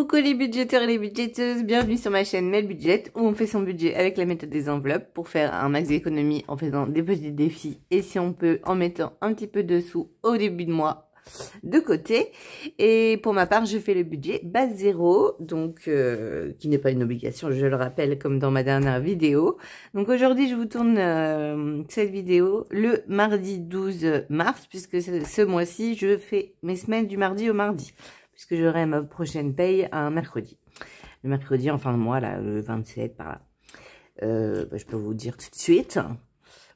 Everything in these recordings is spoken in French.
Coucou les budgétaires et les budgeteuses, bienvenue sur ma chaîne Mail Budget où on fait son budget avec la méthode des enveloppes pour faire un max d'économies en faisant des petits défis et si on peut en mettant un petit peu de sous au début de mois de côté. Et pour ma part, je fais le budget base zéro, donc euh, qui n'est pas une obligation, je le rappelle comme dans ma dernière vidéo. Donc aujourd'hui, je vous tourne euh, cette vidéo le mardi 12 mars puisque ce mois-ci, je fais mes semaines du mardi au mardi puisque j'aurai ma prochaine paye un mercredi. Le mercredi en fin de mois, là, le 27, par là. Euh, bah, je peux vous dire tout de suite.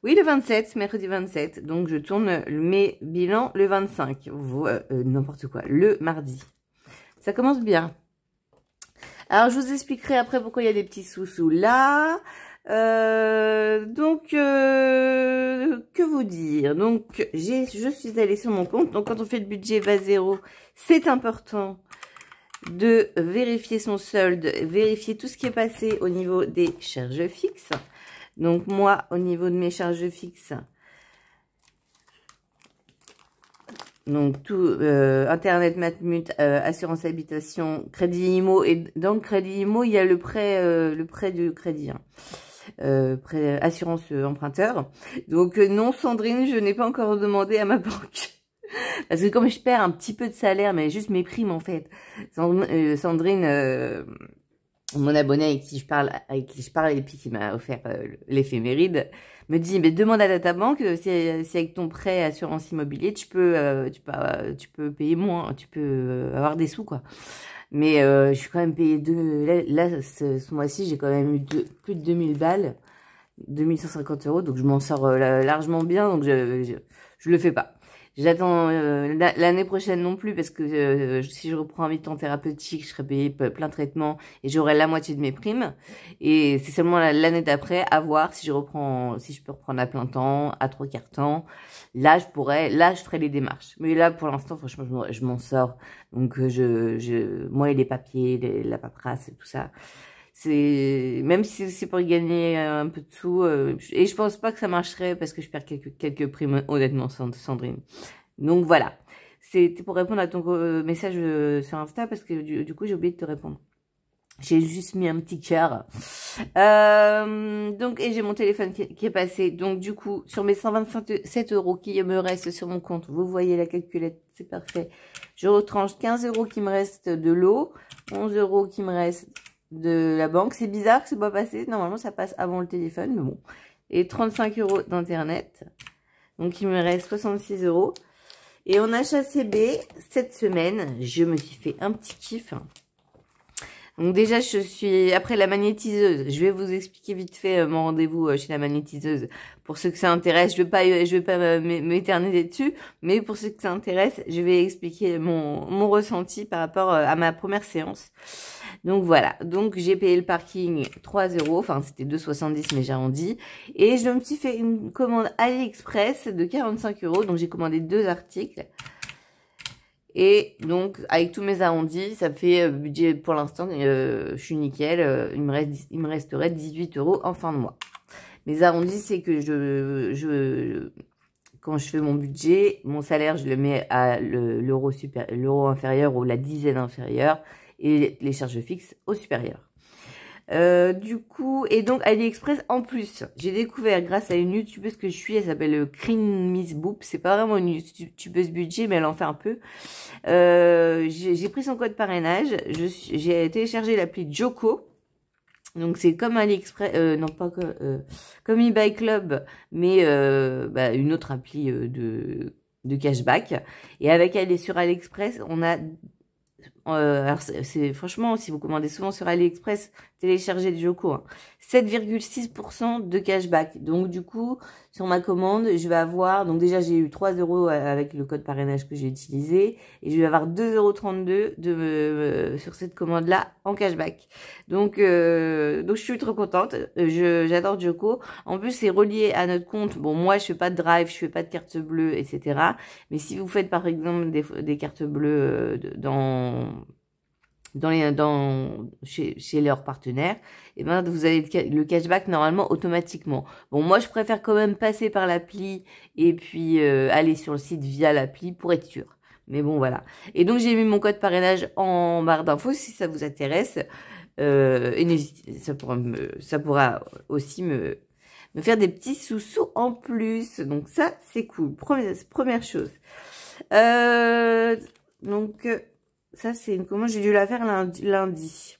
Oui, le 27, mercredi 27. Donc, je tourne mes bilans le 25. Euh, euh, N'importe quoi, le mardi. Ça commence bien. Alors, je vous expliquerai après pourquoi il y a des petits sous-sous là. Euh, donc, que vous dire Donc, je suis allée sur mon compte. Donc, quand on fait le budget va zéro c'est important de vérifier son solde, vérifier tout ce qui est passé au niveau des charges fixes. Donc moi, au niveau de mes charges fixes, donc tout euh, internet, matmut, euh, assurance habitation, crédit IMO et dans le crédit IMO il y a le prêt, euh, le prêt du crédit, hein. prêt, assurance emprunteur. Donc non Sandrine, je n'ai pas encore demandé à ma banque. Parce que comme je perds un petit peu de salaire, mais juste mes primes en fait. Euh, Sandrine, euh, mon abonné avec qui je parle, avec qui je parle et puis qui m'a offert euh, l'éphéméride, me dit mais demande à ta banque si, avec ton prêt assurance immobilier tu peux, tu peux, tu peux payer moins, hein, tu peux avoir des sous quoi. Mais je suis quand même payé deux. Là, ce, mois-ci, j'ai quand même eu plus de 2000 balles, 2150 euros, donc je m'en sors largement bien, donc je, je le fais pas. J'attends euh, l'année prochaine non plus parce que euh, si je reprends un mi-temps thérapeutique, je serai payé plein traitement et j'aurai la moitié de mes primes. Et c'est seulement l'année d'après à voir si je reprends, si je peux reprendre à plein temps, à trois quarts temps. Là, je pourrais, là, je ferai les démarches. Mais là, pour l'instant, franchement, je m'en sors. Donc, euh, je, je, moi les papiers, la paperasse et tout ça, c'est même si c'est pour gagner un peu de sous euh, et je pense pas que ça marcherait parce que je perds quelques quelques primes honnêtement Sandrine donc voilà c'était pour répondre à ton euh, message euh, sur Insta parce que du, coup j'ai oublié de te répondre j'ai juste mis un petit cœur donc et j'ai mon téléphone qui, est passé donc du coup sur mes 127 euros qui me restent sur mon compte vous voyez la calculette c'est parfait je retranche 15 euros qui me restent de l'eau 11 euros qui me restent de la banque. C'est bizarre que ce soit pas passé. Normalement, ça passe avant le téléphone, mais bon. Et 35 euros d'Internet. Donc, il me reste 66 euros. Et on a B cette semaine. Je me suis fait un petit kiff. Donc déjà, je suis après la magnétiseuse. Je vais vous expliquer vite fait euh, mon rendez-vous euh, chez la magnétiseuse. Pour ceux que ça intéresse, je vais pas, euh, je vais pas m'éterniser dessus, mais pour ceux que ça intéresse, je vais expliquer mon, mon ressenti par rapport à ma première séance. Donc voilà, donc j'ai payé le parking 3 euros, enfin c'était 2,70 mais j'ai arrondi. Et je me suis fait une commande AliExpress de 45 euros, donc j'ai commandé deux articles. Et donc, avec tous mes arrondis, ça fait euh, budget pour l'instant, euh, je suis nickel. Euh, il, me resterait 18 euros en fin de mois. Mes arrondis, c'est que je, je, quand je fais mon budget, mon salaire, je le mets à l'euro l'euro inférieur ou la dizaine inférieure et les charges fixes au supérieur. Euh, du coup, et donc AliExpress en plus, j'ai découvert grâce à une youtubeuse que je suis, elle s'appelle euh, Cream Miss Boop, c'est pas vraiment une youtubeuse budget, mais elle en fait un peu. Euh, j'ai pris son code parrainage, j'ai téléchargé l'appli Joko, donc c'est comme AliExpress, non pas comme, euh, eBay Club, mais bah, une autre appli de de cashback. Et avec elle et sur AliExpress, on a euh, alors c'est franchement, si vous commandez souvent sur AliExpress, téléchargez du Joko. 7,6% de cashback. Donc du coup, sur ma commande, je vais avoir, donc déjà j'ai eu 3 euros euh, avec le code parrainage que j'ai utilisé, et je vais avoir 2,32 euros de, euh, sur cette commande-là en cashback. Donc, euh, donc je suis trop contente, j'adore Joko. En plus, c'est relié à notre compte. Bon, moi, je fais pas de drive, je fais pas de carte bleue, etc. Mais si vous faites par exemple des, des cartes bleues dans dans dans, chez, chez leurs partenaires, et eh ben vous avez le, cashback normalement automatiquement. Bon, moi je préfère quand même passer par l'appli et puis euh, aller sur le site via l'appli pour être sûr. Mais bon, voilà. Et donc j'ai mis mon code parrainage en barre d'infos si ça vous intéresse. Euh, et ça pourra, me, ça pourra aussi me, me faire des petits sous-sous en plus. Donc ça, c'est cool. Première, première chose. Euh, donc euh, ça, c'est une commande. J'ai dû la faire lundi.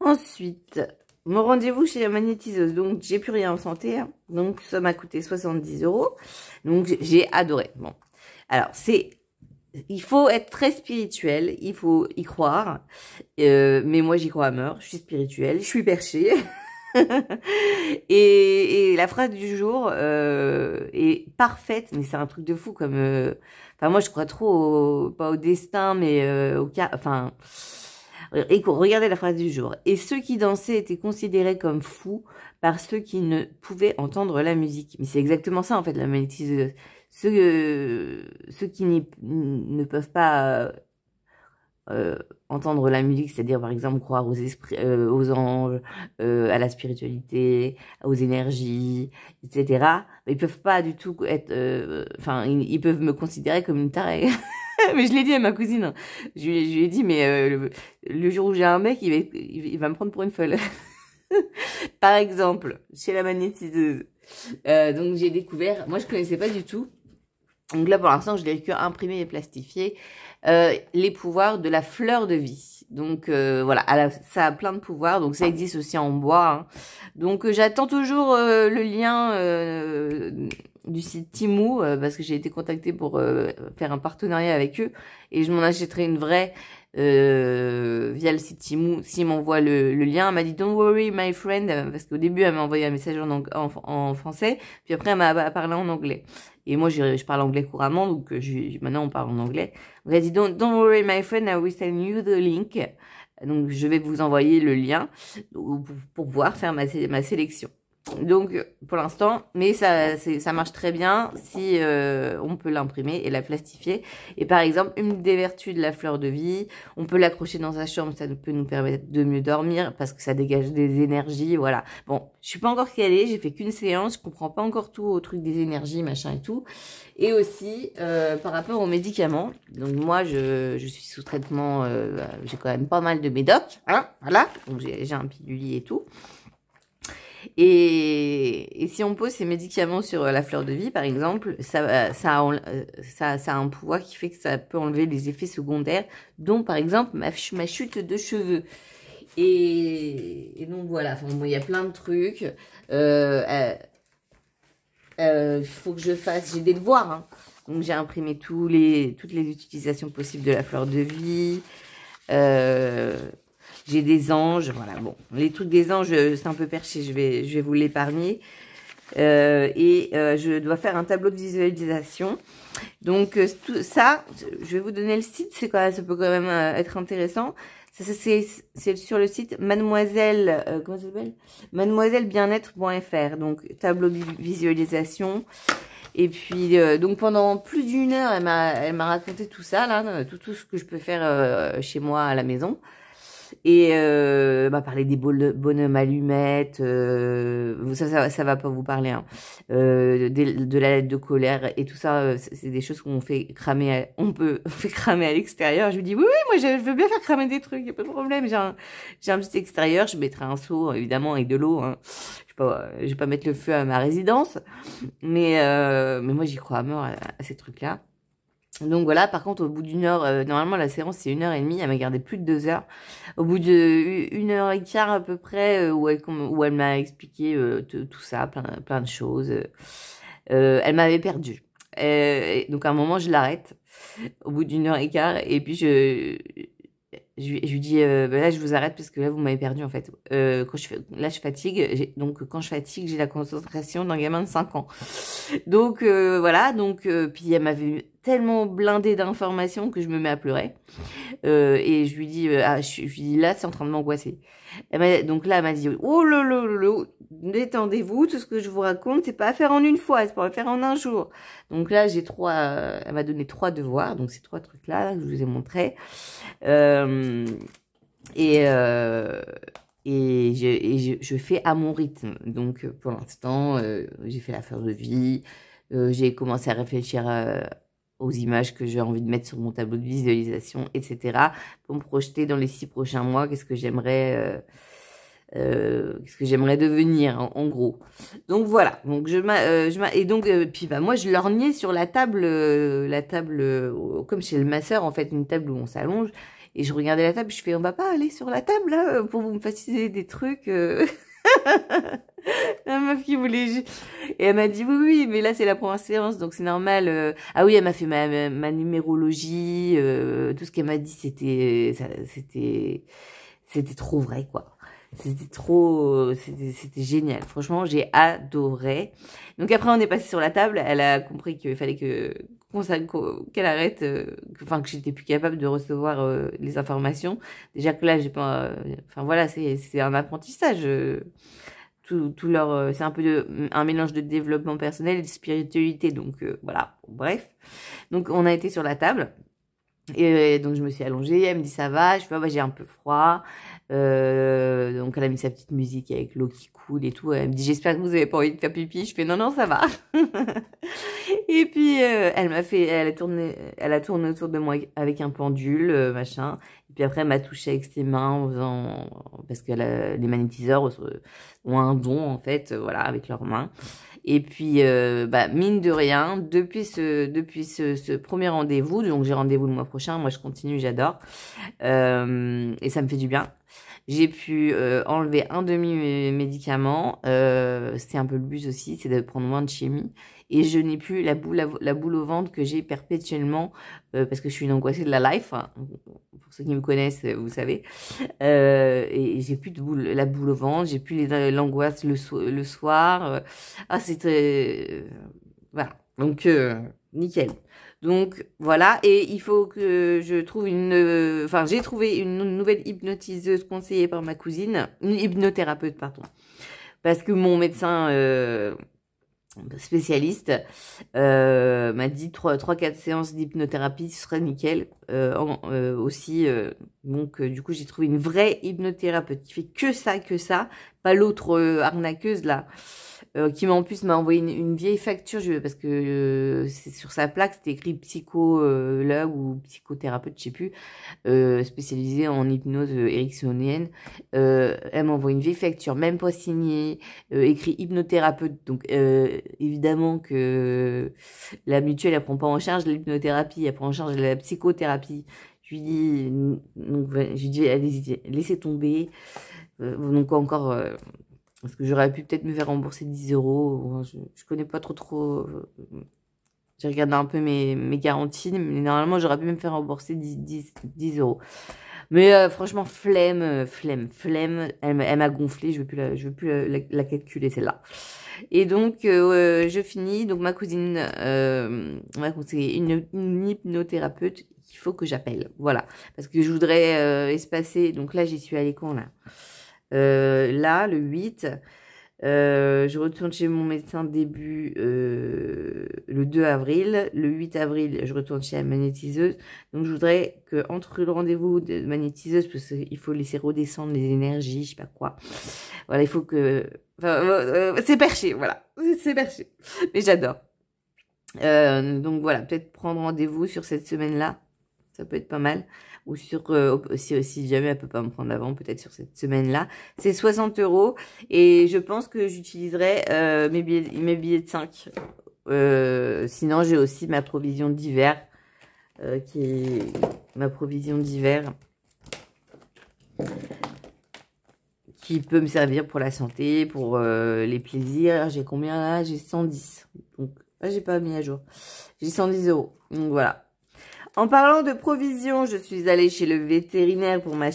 Ensuite, mon rendez-vous chez la magnétiseuse. Donc, j'ai plus rien en santé. Hein. Donc, ça m'a coûté 70 euros. Donc, j'ai adoré. Bon. Alors, c'est il faut être très spirituel, il faut y croire. Euh, mais moi, j'y crois à mort. Je suis spirituelle, je suis perchée. et, et, la phrase du jour euh, est parfaite, mais c'est un truc de fou comme euh, Enfin, moi, je crois trop, pas au destin, mais euh, au cas. Enfin. Et regardez la phrase du jour. Et ceux qui dansaient étaient considérés comme fous par ceux qui ne pouvaient entendre la musique. Mais c'est exactement ça, en fait, la monétiseuse. Ceux, euh, ceux qui ne peuvent pas euh, euh, entendre la musique, c'est-à-dire par exemple croire aux esprits, euh, aux anges, euh, à la spiritualité, aux énergies, etc. Ils peuvent pas du tout être, enfin ils, peuvent me considérer comme une tarée. mais je l'ai dit à ma cousine, hein. je, lui ai dit mais le, jour où j'ai un mec, il va, me prendre pour une folle. par exemple, chez la magnétiseuse. donc j'ai découvert, moi je connaissais pas du tout. Donc là pour l'instant je l'ai que imprimé et plastifié. Euh, les pouvoirs de la fleur de vie. Donc euh, voilà, ça a plein de pouvoirs, donc ça existe aussi en bois. Hein. Donc euh, j'attends toujours le lien du site Timou parce que j'ai été contactée pour faire un partenariat avec eux et je m'en achèterai une vraie via le site Timou S'il m'envoient le, lien. Elle m'a dit Don't worry my friend parce qu'au début elle m'a envoyé un message en, français puis après elle m'a parlé en anglais et moi, je, parle anglais couramment, donc euh, maintenant on parle en anglais. On a dit, don't, worry my friend, I will send you the link. Donc je vais vous envoyer le lien euh, pour pouvoir faire ma sélection. Donc, pour l'instant, mais ça, ça marche très bien si euh, on peut l'imprimer et la plastifier. Et par exemple, une des vertus de la fleur de vie, on peut l'accrocher dans sa chambre, ça peut nous permettre de mieux dormir parce que ça dégage des énergies, voilà. Bon, je suis pas encore calée, j'ai fait qu'une séance, je comprends pas encore tout au truc des énergies, machin et tout. Et aussi, euh, par rapport aux médicaments, donc moi, je, je suis sous traitement, euh, bah, j'ai quand même pas mal de médocs, hein, voilà, donc j'ai un pilulier et tout. Et, si on pose ces médicaments sur euh, la fleur de vie, par exemple, ça, ça, a, euh, ça, a un pouvoir qui fait que ça peut enlever les effets secondaires, dont par exemple ma, chute de cheveux. Et, donc voilà, il y a plein de trucs. Il euh, faut que je fasse, j'ai des devoirs. Hein. Donc j'ai imprimé tous les, toutes les utilisations possibles de la fleur de vie. J'ai des anges, voilà, bon. Les trucs des anges, euh, c'est un peu perché, je vais, je vais vous l'épargner. Euh, et euh, je dois faire un tableau de visualisation. Donc, euh, tout ça, je vais vous donner le site, c'est quand même, ça peut quand même être intéressant. C'est sur le site mademoiselle, comment ça s'appelle mademoisellebien Donc, tableau de visualisation. Et puis, donc pendant plus d'une heure, elle m'a raconté tout ça, là, tout, tout ce que je peux faire chez moi à la maison et euh, bah, parler des bonhommes allumettes, euh, ça, ça, ça, va pas vous parler, hein. euh, de, la lettre de colère et tout ça, euh, c'est des choses qu'on fait cramer, on peut faire fait cramer à l'extérieur. Je vous dis oui, oui, moi je, veux bien faire cramer des trucs, y a pas de problème. J'ai un, j'ai un petit extérieur, je mettrai un seau évidemment avec de l'eau. Hein. Je vais pas, vais pas mettre le feu à ma résidence, mais euh, mais moi j'y crois à mort à ces trucs là. Donc voilà, par contre, au bout d'une heure, euh, normalement la séance c'est une heure et demie, elle m'a gardé plus de deux heures. Au bout d'une heure et quart à peu près, euh, où elle, où elle m'a expliqué euh, tout ça, plein, plein de choses, elle m'avait perdue. donc à un moment, je l'arrête, au bout d'une heure et quart, et puis je, je, lui dis, bah, là je vous arrête parce que là vous m'avez perdu en fait. quand je, là je fatigue, donc quand je fatigue, j'ai la concentration d'un gamin de 5 ans. Donc voilà, donc, puis elle m'avait tellement blindée d'informations que je me mets à pleurer. Euh, et je lui dis, euh, ah, je, lui dis, là, c'est en train de m'angoisser. Donc là, elle m'a dit, oh là là détendez-vous, tout ce que je vous raconte, c'est pas à faire en une fois, c'est pas à faire en un jour. Donc là, j'ai trois, elle m'a donné trois devoirs, donc ces trois trucs-là, je vous ai montrés. Euh, et et, je, je, fais à mon rythme. Donc pour l'instant, j'ai fait la fin de vie, j'ai commencé à réfléchir à aux images que j'ai envie de mettre sur mon tableau de visualisation, etc. Pour me projeter dans les six prochains mois, qu'est-ce que j'aimerais, euh, euh, qu'est-ce que j'aimerais devenir, en, gros. Donc voilà. Donc je, euh, je et donc puis bah moi je lorgnais sur la table, la table comme chez le masseur en fait, une table où on s'allonge. Et je regardais la table, je fais on va pas aller sur la table là, pour vous me faciliter des trucs. la meuf qui voulait Et elle m'a dit, oui, oui, mais là, c'est la première séance, donc c'est normal. Euh. Ah oui, elle m'a fait ma, numérologie, euh, tout ce qu'elle m'a dit, c'était... C'était... C'était trop vrai, quoi. C'était trop... C'était génial. Franchement, j'ai adoré. Donc après, on est passé sur la table. Elle a compris qu'il fallait que qu'elle arrête, euh, enfin que j'étais plus capable de recevoir euh, les informations. Déjà que là, j'ai pas, euh, enfin voilà, c'est un apprentissage. Tout, tout, leur c'est un peu de, un mélange de développement personnel et de spiritualité donc voilà bref donc on a été sur la table et, donc je me suis allongée elle me dit ça va je fais j'ai un peu froid euh, donc elle a mis sa petite musique avec l'eau qui coule et tout. Elle me dit j'espère que vous avez pas envie de faire pipi. Je fais non non ça va. et puis euh, elle m'a fait, elle a tourné, elle a tourné autour de moi avec un pendule euh, machin. Et puis après elle m'a touché avec ses mains en faisant parce que les magnétiseurs euh, ont un don en fait voilà avec leurs mains. Et puis, euh, bah, mine de rien, depuis ce, depuis ce, ce premier rendez-vous, donc j'ai rendez-vous le mois prochain, moi je continue, j'adore, euh, et ça me fait du bien. J'ai pu euh, enlever un demi-médicament, euh, C'était un peu le but aussi, c'est de prendre moins de chimie et je n'ai plus la boule, la boule au ventre que j'ai perpétuellement euh, parce que je suis une angoissée de la life. Hein. Pour ceux qui me connaissent, euh, vous savez. Euh, et j'ai plus de boule, la boule au ventre, j'ai plus euh, l'angoisse le, le, soir. Ah, c'était... voilà. Donc, nickel. Donc voilà, et il faut que je trouve une... Enfin, j'ai trouvé une nouvelle hypnotiseuse conseillée par ma cousine, une hypnothérapeute, pardon. Parce que mon médecin... Euh spécialiste euh, m'a dit 3-4 séances d'hypnothérapie, ce serait nickel. Euh, euh, aussi, donc du coup, j'ai trouvé une vraie hypnothérapeute qui fait que ça, que ça, pas l'autre arnaqueuse là euh, qui en plus m'a envoyé une, vieille facture, je, parce que euh, c'est sur sa plaque, c'était écrit psycho euh, là ou psychothérapeute, je sais plus, euh, spécialisé en hypnose ericksonienne. elle m'envoie une vieille facture, même pas signée, écrit hypnothérapeute. Donc évidemment que la mutuelle, elle prend pas en charge l'hypnothérapie, elle prend en charge la psychothérapie. Je lui dis, donc, je lui dis, laissez tomber. donc encore parce que j'aurais pu peut-être me faire rembourser 10 euros. Hein, je, je connais pas trop trop. Euh, j'ai regardé un peu mes, mes garanties, mais normalement j'aurais pu me faire rembourser 10, 10, 10 euros. Mais euh, franchement, flemme, euh, flemme, flemme. Elle, m'a gonflé, je veux plus la, je veux plus la, calculer celle-là. Et donc, je finis. Donc, ma cousine euh, m'a conseillé une, une, hypnothérapeute qu'il faut que j'appelle. Voilà. Parce que je voudrais espacer. Donc là, j'y suis allée quand là euh, là, le 8, euh, je retourne chez mon médecin début euh, le 2 avril. Le 8 avril, je retourne chez la magnétiseuse. Donc, je voudrais que entre le rendez-vous de magnétiseuse, parce qu'il faut laisser redescendre les énergies, je sais pas quoi. Voilà, il faut que... c'est perché, voilà. C'est perché. Mais j'adore. donc, voilà, peut-être prendre rendez-vous sur cette semaine-là. Ça peut être pas mal ou sur euh, si, jamais elle peut pas me prendre avant, peut-être sur cette semaine-là. C'est 60 euros et je pense que j'utiliserai euh, mes, billets, mes billets de 5. Euh, sinon, j'ai aussi ma provision d'hiver euh, qui ma provision d'hiver qui peut me servir pour la santé, pour les plaisirs. J'ai combien là J'ai 110. Donc j'ai pas mis à jour. J'ai 110 euros. Donc voilà. En parlant de provisions, je suis allée chez le vétérinaire pour ma,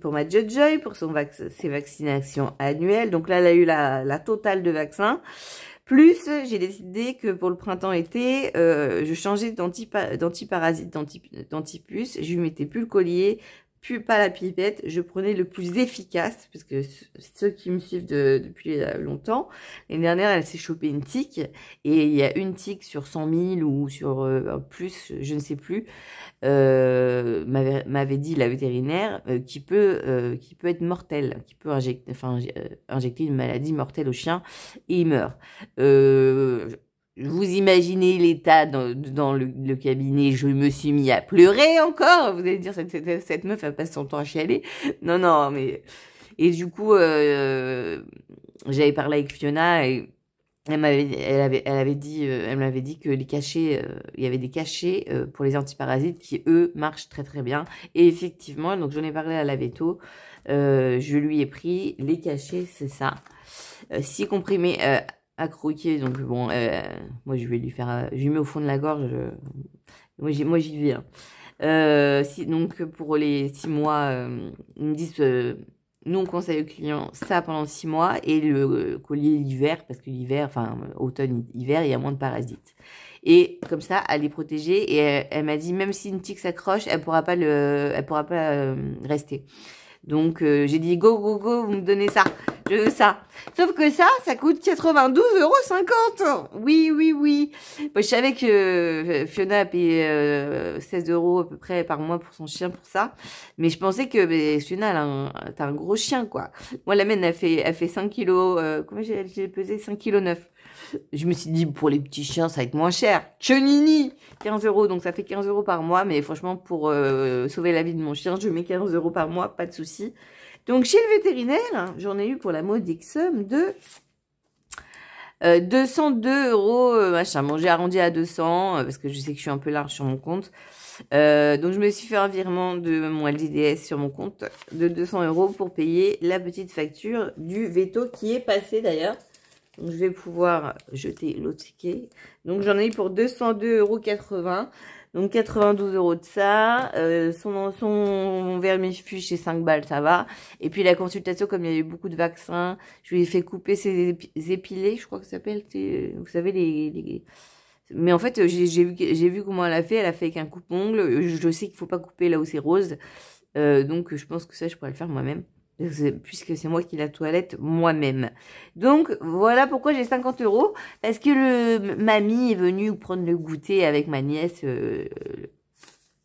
pour ma Joy, pour son ses vaccinations annuelles. Donc là, elle a eu la, la totale de vaccins. Plus, j'ai décidé que pour le printemps-été, euh, je changeais d'antiparasite, d'antipuce. Je lui mettais plus le collier puis pas la pipette, je prenais le plus efficace, parce que ceux qui me suivent depuis euh, longtemps, l'année dernière, elle s'est chopée une tique, et il y a une tique sur 100 000 ou sur euh, plus, je ne sais plus, euh, m'avait dit la vétérinaire, qui, peut, qui peut être mortelle, qui peut injecter, injecter une maladie mortelle au chien, et il meurt vous imaginez l'état dans, le, cabinet, je me suis mis à pleurer encore. Vous allez dire, cette, meuf, elle passe son temps à chialer. Non, non, mais... Et du coup, euh, j'avais parlé avec Fiona et elle m'avait elle avait elle avait dit euh, elle m'avait dit que les cachets euh, il y avait des cachets euh, pour les antiparasites qui eux marchent très très bien et effectivement donc j'en ai parlé à la veto je lui ai pris les cachets c'est ça six comprimés croquer, Donc bon, euh, moi je vais lui faire, euh, je lui mets au fond de la gorge. Euh, moi j'y, moi j'y vais. Hein. Si, donc pour les six mois, ils me disent, nous on conseille aux clients ça pendant six mois et le collier l'hiver parce que l'hiver, enfin automne hiver, il y a moins de parasites. Et comme ça, elle est protégée et elle, m'a dit même si une tique s'accroche, elle pourra pas le, elle pourra pas rester. Donc j'ai dit go go go, vous me donnez ça. Je veux ça. Sauf que ça, ça coûte 92,50 euros. Oui, oui, oui. je savais que euh, Fiona a payé 16 euros à peu près par mois pour son chien pour ça. Mais je pensais que mais Fiona, un, t'as un gros chien, quoi. Moi, la mienne, elle fait, elle fait 5 kilos. Euh, comment j'ai, pesé 5 kilos 9. Je me suis dit, pour les petits chiens, ça va être moins cher. Chenini 15 euros, donc ça fait 15 euros par mois. Mais franchement, pour euh, sauver la vie de mon chien, je mets 15 euros par mois, pas de souci. Donc, chez le vétérinaire, j'en ai eu pour la modique somme de 202 euh, euros, euh, machin. Bon, j'ai arrondi à 200 euh, parce que je sais que je suis un peu large sur mon compte. donc, je me suis fait un virement de mon LDDS sur mon compte de 200 euros pour payer la petite facture du veto qui est passé, d'ailleurs. Donc, je vais pouvoir jeter l'autre ticket. Donc, j'en ai eu pour 202,80 euros. Donc 92 euros de ça. Euh, son, son vermifuge, c'est 5 balles, ça va. Et puis la consultation, comme il y a eu beaucoup de vaccins, je lui ai fait couper ses épilés, je crois que ça s'appelle. Euh, vous savez, les, Mais en fait, j'ai vu, vu comment elle a fait. Elle a fait avec un coupe-ongle. Je, je, sais qu'il faut pas couper là où c'est rose. Euh, donc je pense que ça, je pourrais le faire moi-même puisque c'est moi qui la toilette moi-même. Donc voilà pourquoi j'ai 50 euros, parce que le mamie est venue prendre le goûter avec ma nièce euh,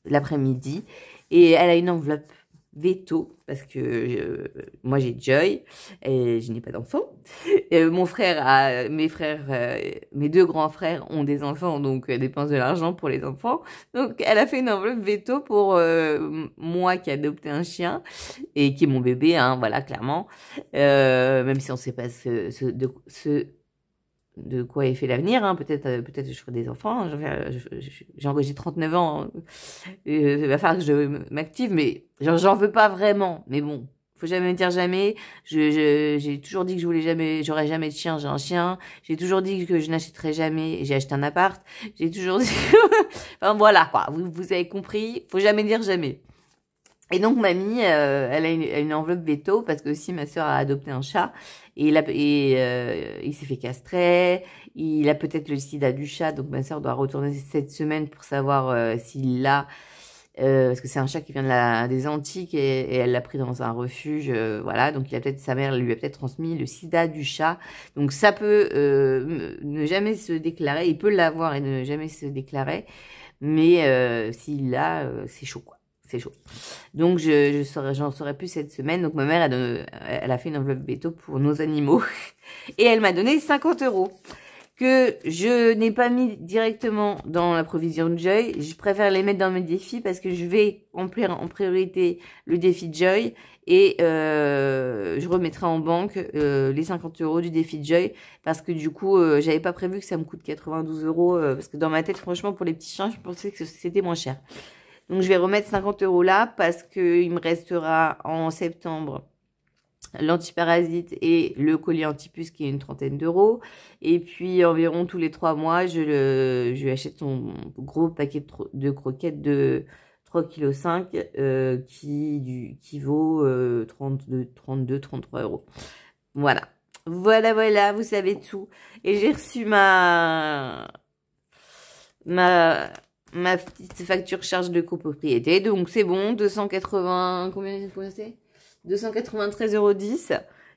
l'après-midi, et elle a une enveloppe veto, parce que euh, moi j'ai Joy et je n'ai pas d'enfant. Euh, mon frère a, mes frères, euh, mes deux grands frères ont des enfants, donc dépense de l'argent pour les enfants. Donc elle a fait une enveloppe veto pour moi qui ai adopté un chien et qui est mon bébé, hein, voilà, clairement. même si on ne sait pas ce, ce, de, ce de quoi est fait l'avenir. Hein. Peut-être euh, peut-être je ferai des enfants. Hein. J'ai 39 ans. Hein. Euh, il va falloir que je m'active, mais j'en veux pas vraiment. Mais bon, faut jamais dire jamais. Je j'ai toujours dit que je voulais jamais, j'aurais jamais de chien. J'ai un chien. J'ai toujours dit que je n'achèterais jamais. J'ai acheté un appart. J'ai toujours dit. enfin voilà quoi. Vous, vous avez compris. Faut jamais dire jamais. Et donc mamie, euh, elle a une, enveloppe veto parce que aussi ma sœur a adopté un chat et il, euh, il s'est fait castrer. Il a peut-être le sida du chat, donc ma sœur doit retourner cette semaine pour savoir euh, s'il l'a. parce que c'est un chat qui vient de la, des Antiques et, elle l'a pris dans un refuge, voilà. Donc il a peut-être sa mère lui a peut-être transmis le sida du chat. Donc ça peut ne jamais se déclarer. Il peut l'avoir et ne jamais se déclarer, mais s'il l'a, c'est chaud quoi c'est chaud. Donc, je, je j'en saurais plus cette semaine. Donc, ma mère, elle, elle a fait une enveloppe béto pour nos animaux. Et elle m'a donné 50 euros que je n'ai pas mis directement dans la provision de Joy. Je préfère les mettre dans mes défis parce que je vais remplir en priorité le défi de Joy et euh, je remettrai en banque euh, les 50 euros du défi de Joy parce que du coup, euh, j'avais pas prévu que ça me coûte 92 euros euh, parce que dans ma tête, franchement, pour les petits chiens, je pensais que c'était moins cher. Donc, je vais remettre 50 euros là parce qu'il me restera en septembre l'antiparasite et le collier antipuce qui est une trentaine d'euros. Et puis environ tous les trois mois, je, le, lui achète son gros paquet de, croquettes de 3,5 kg euh, qui, qui vaut 32, 32, 33 euros. Voilà. Voilà, voilà, vous savez tout. Et j'ai reçu ma... ma ma petite facture charge de copropriété. Donc c'est bon, 280, combien c'est 293,10 euros.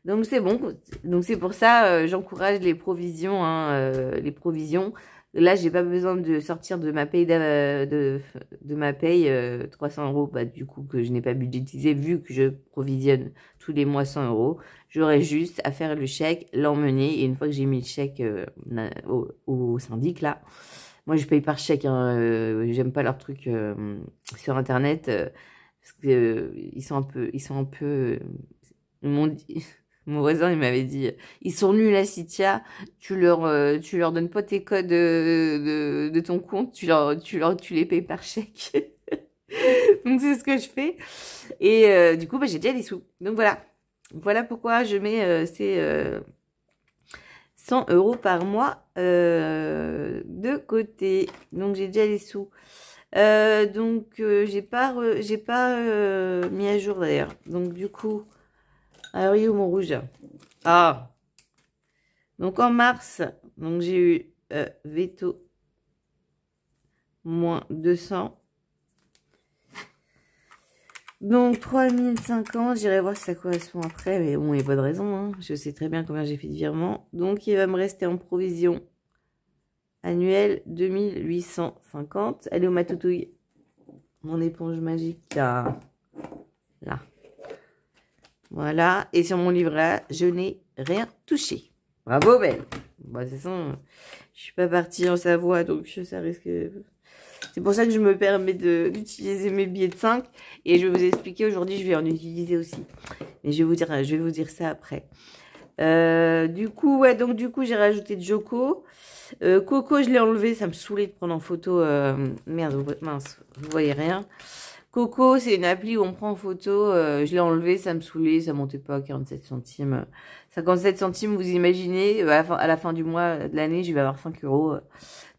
Donc c'est bon. Donc c'est pour ça, euh, j'encourage les provisions, hein, euh, les provisions. Là, j'ai pas besoin de sortir de ma paye de, de, ma paye 300 euh, euros, bah, du coup que je n'ai pas budgétisé vu que je provisionne tous les mois 100 euros. J'aurais juste à faire le chèque, l'emmener et une fois que j'ai mis le chèque euh, au, au syndic là, moi, je paye par chèque. Hein, euh, J'aime pas leurs trucs euh, sur Internet. Euh, parce que ils sont un peu... Ils sont un peu... Mon, mon voisin, il m'avait dit... Ils sont nuls à hein, Citia. Tu leur, tu leur donnes pas tes codes de, de, ton compte. Tu, leur, tu, leur, tu les payes par chèque. Donc, c'est ce que je fais. Et du coup, bah, j'ai déjà des sous. Donc, voilà. Voilà pourquoi je mets ces 100 euros par mois euh, de côté. Donc j'ai déjà les sous. Euh, donc euh, j'ai pas j'ai pas mis à jour d'ailleurs. Donc du coup, alors il mon rouge Ah. Donc en mars, donc j'ai eu veto moins 200. Donc 3050, j'irai voir si ça correspond après, mais bon, il n'y a pas de raison, hein. je sais très bien combien j'ai fait de virements. Donc il va me rester en provision annuelle 2850. Allez, au matoutouille, mon éponge magique, là. Voilà, et sur mon livret je n'ai rien touché. Bravo, belle Bon, de toute façon, je suis pas partie en Savoie, donc ça risque c'est pour ça que je me permets d'utiliser mes billets de 5. Et je vais vous expliquer aujourd'hui, je vais en utiliser aussi. Mais je vais vous dire, je vais vous dire ça après. Euh, du coup, ouais, donc du coup, j'ai rajouté Joko. Euh, Coco, je l'ai enlevé, ça me saoulait de prendre en photo. Euh, merde, mince, vous voyez rien. Coco, c'est une appli où on prend en photo. Euh, je l'ai enlevé, ça me saoulait, ça montait pas à 47 centimes. 57 centimes, vous imaginez, à la fin, à la fin du mois de l'année, je vais avoir 5 euros.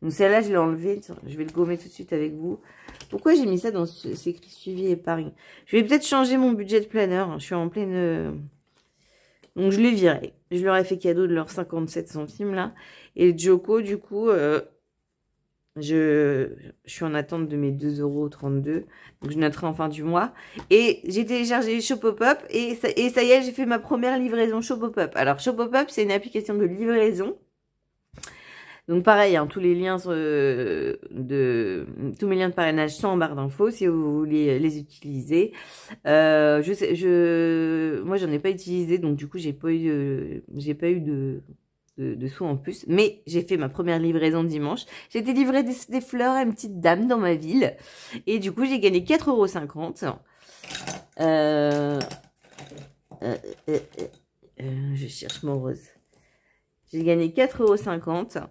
Donc celle-là, je l'ai enlevée. Je vais le gommer tout de suite avec vous. Pourquoi j'ai mis ça dans ce, c'est écrit suivi épargne Je vais peut-être changer mon budget de planeur. Je suis en pleine... Euh, Donc je les virais. Je leur ai fait cadeau de leurs 57 centimes là. Et Joko, du coup, euh, je, suis en attente de mes euros. Donc je noterai en fin du mois. Et j'ai téléchargé Shopopop. Et ça, et ça y est, j'ai fait ma première livraison Shopopop. Alors Shopopop, c'est une application de livraison. Donc pareil, hein, tous les liens euh, de tous mes liens de parrainage sont en barre d'infos si vous voulez les utiliser. Euh, je sais, je, moi j'en ai pas utilisé, donc du coup j'ai pas eu, euh, j'ai pas eu de, de, de, sous en plus. Mais j'ai fait ma première livraison dimanche. J'ai été des, fleurs à une petite dame dans ma ville, et du coup j'ai gagné 4,50€. Euh, euh, je cherche mon rose. J'ai gagné 4,50€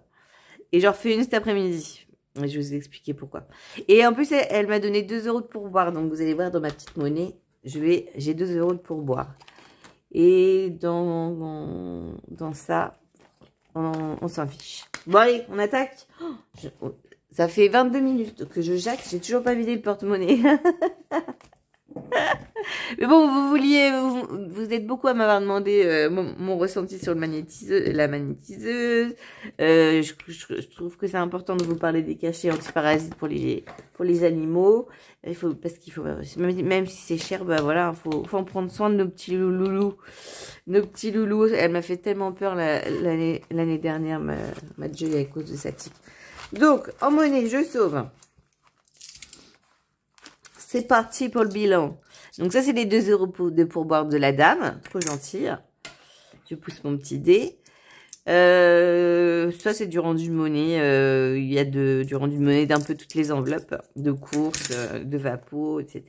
et j'en refais une cet après-midi. Je vais vous expliquer pourquoi. Et en plus, elle, m'a donné 2 euros de pourboire. Donc, vous allez voir, dans ma petite monnaie, j'ai 2 euros de pourboire. Et dans, dans ça, on, s'en fiche. Bon, allez, on attaque. Oh, oh, ça fait 22 minutes que je jacque. J'ai toujours pas vidé le porte-monnaie. Mais bon, vous vouliez, vous, êtes beaucoup à m'avoir demandé euh, mon, ressenti sur le magnétiseuse, la magnétiseuse. Euh, je, trouve que c'est important de vous parler des cachets antiparasites pour les pour les animaux. Il faut parce qu'il faut même, si c'est cher, bah voilà, hein, faut, faut en prendre soin de nos petits loulous, nos petits loulous. Elle m'a fait tellement peur l'année l'année dernière ma, ma à cause de sa tique. Donc en monnaie, je sauve c'est parti pour le bilan. Donc ça, c'est les 2 euros pour, de pourboire de la dame. Trop gentil. Hein. Je pousse mon petit dé. Euh, ça, c'est du rendu de monnaie. Euh, il y a de, du rendu de monnaie d'un peu toutes les enveloppes de course, euh, de vapeau, etc.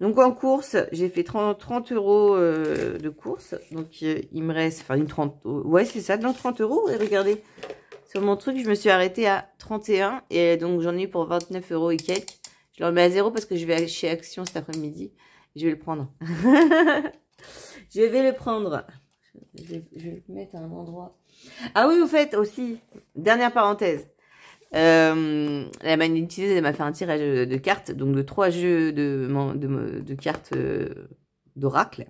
Donc, en course, j'ai fait 30, euros euh, de course. Donc, il me reste... Enfin, une 30... Ouais, c'est ça, donc 30 euros. Et regardez, sur mon truc, je me suis arrêtée à 31. Et donc, j'en ai eu pour 29 euros et quelques. Je le remets à zéro parce que je vais chez Action cet après-midi. Je vais le prendre. je vais le prendre. Je vais, le mettre à un endroit. Ah oui, vous faites aussi, dernière parenthèse. Euh, la magnétiseuse, elle m'a fait un tirage de, cartes, donc de trois jeux de, cartes... Euh, d'oracle.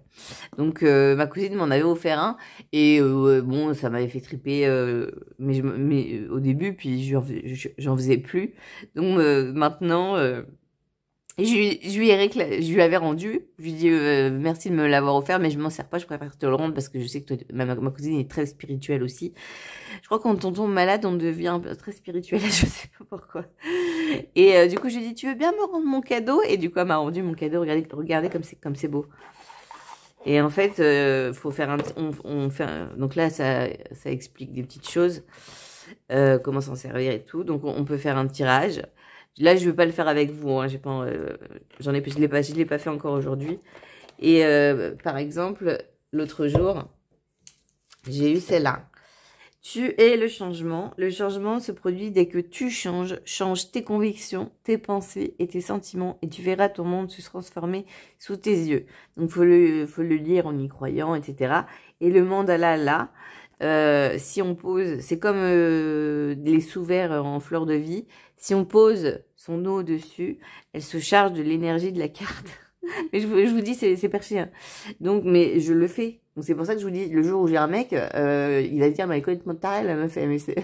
Donc euh, ma cousine m'en avait offert un et euh, bon ça m'avait fait triper euh, mais, je, mais au début puis j'en faisais plus. Donc maintenant je, lui ai je lui avais rendu, je lui dis merci de me l'avoir offert mais je m'en sers pas, je préfère te le rendre parce que je sais que ma, ma, cousine est très spirituelle aussi. Je crois que quand on tombe malade on devient très spirituel, je sais pas pourquoi. Et euh, du coup, je lui ai dit, tu veux bien me rendre mon cadeau Et du coup, elle m'a rendu mon cadeau. Regardez, regardez comme c'est beau. Et en fait, euh, faut faire un, on, fait donc là, ça, explique des petites choses, euh, comment s'en servir et tout. Donc, on, peut faire un tirage. Là, je ne veux pas le faire avec vous. Hein. j'ai pas, euh, j'en ai, je ne pas, l'ai pas fait encore aujourd'hui. Et par exemple, l'autre jour, j'ai eu celle-là. Tu es le changement. Le changement se produit dès que tu changes. Change tes convictions, tes pensées et tes sentiments et tu verras ton monde se transformer sous tes yeux. Donc, faut le, faut le lire en y croyant, etc. Et le mandala là, euh, si on pose, c'est comme euh, les sous-verts en fleur de vie. Si on pose son eau dessus, elle se charge de l'énergie de la carte. mais je vous, dis, c'est perché. Hein. Donc, mais je le fais donc c'est pour ça que je vous dis, le jour où j'ai un mec, euh, il va dire, ah, mais elle connaît la meuf, mais c'est...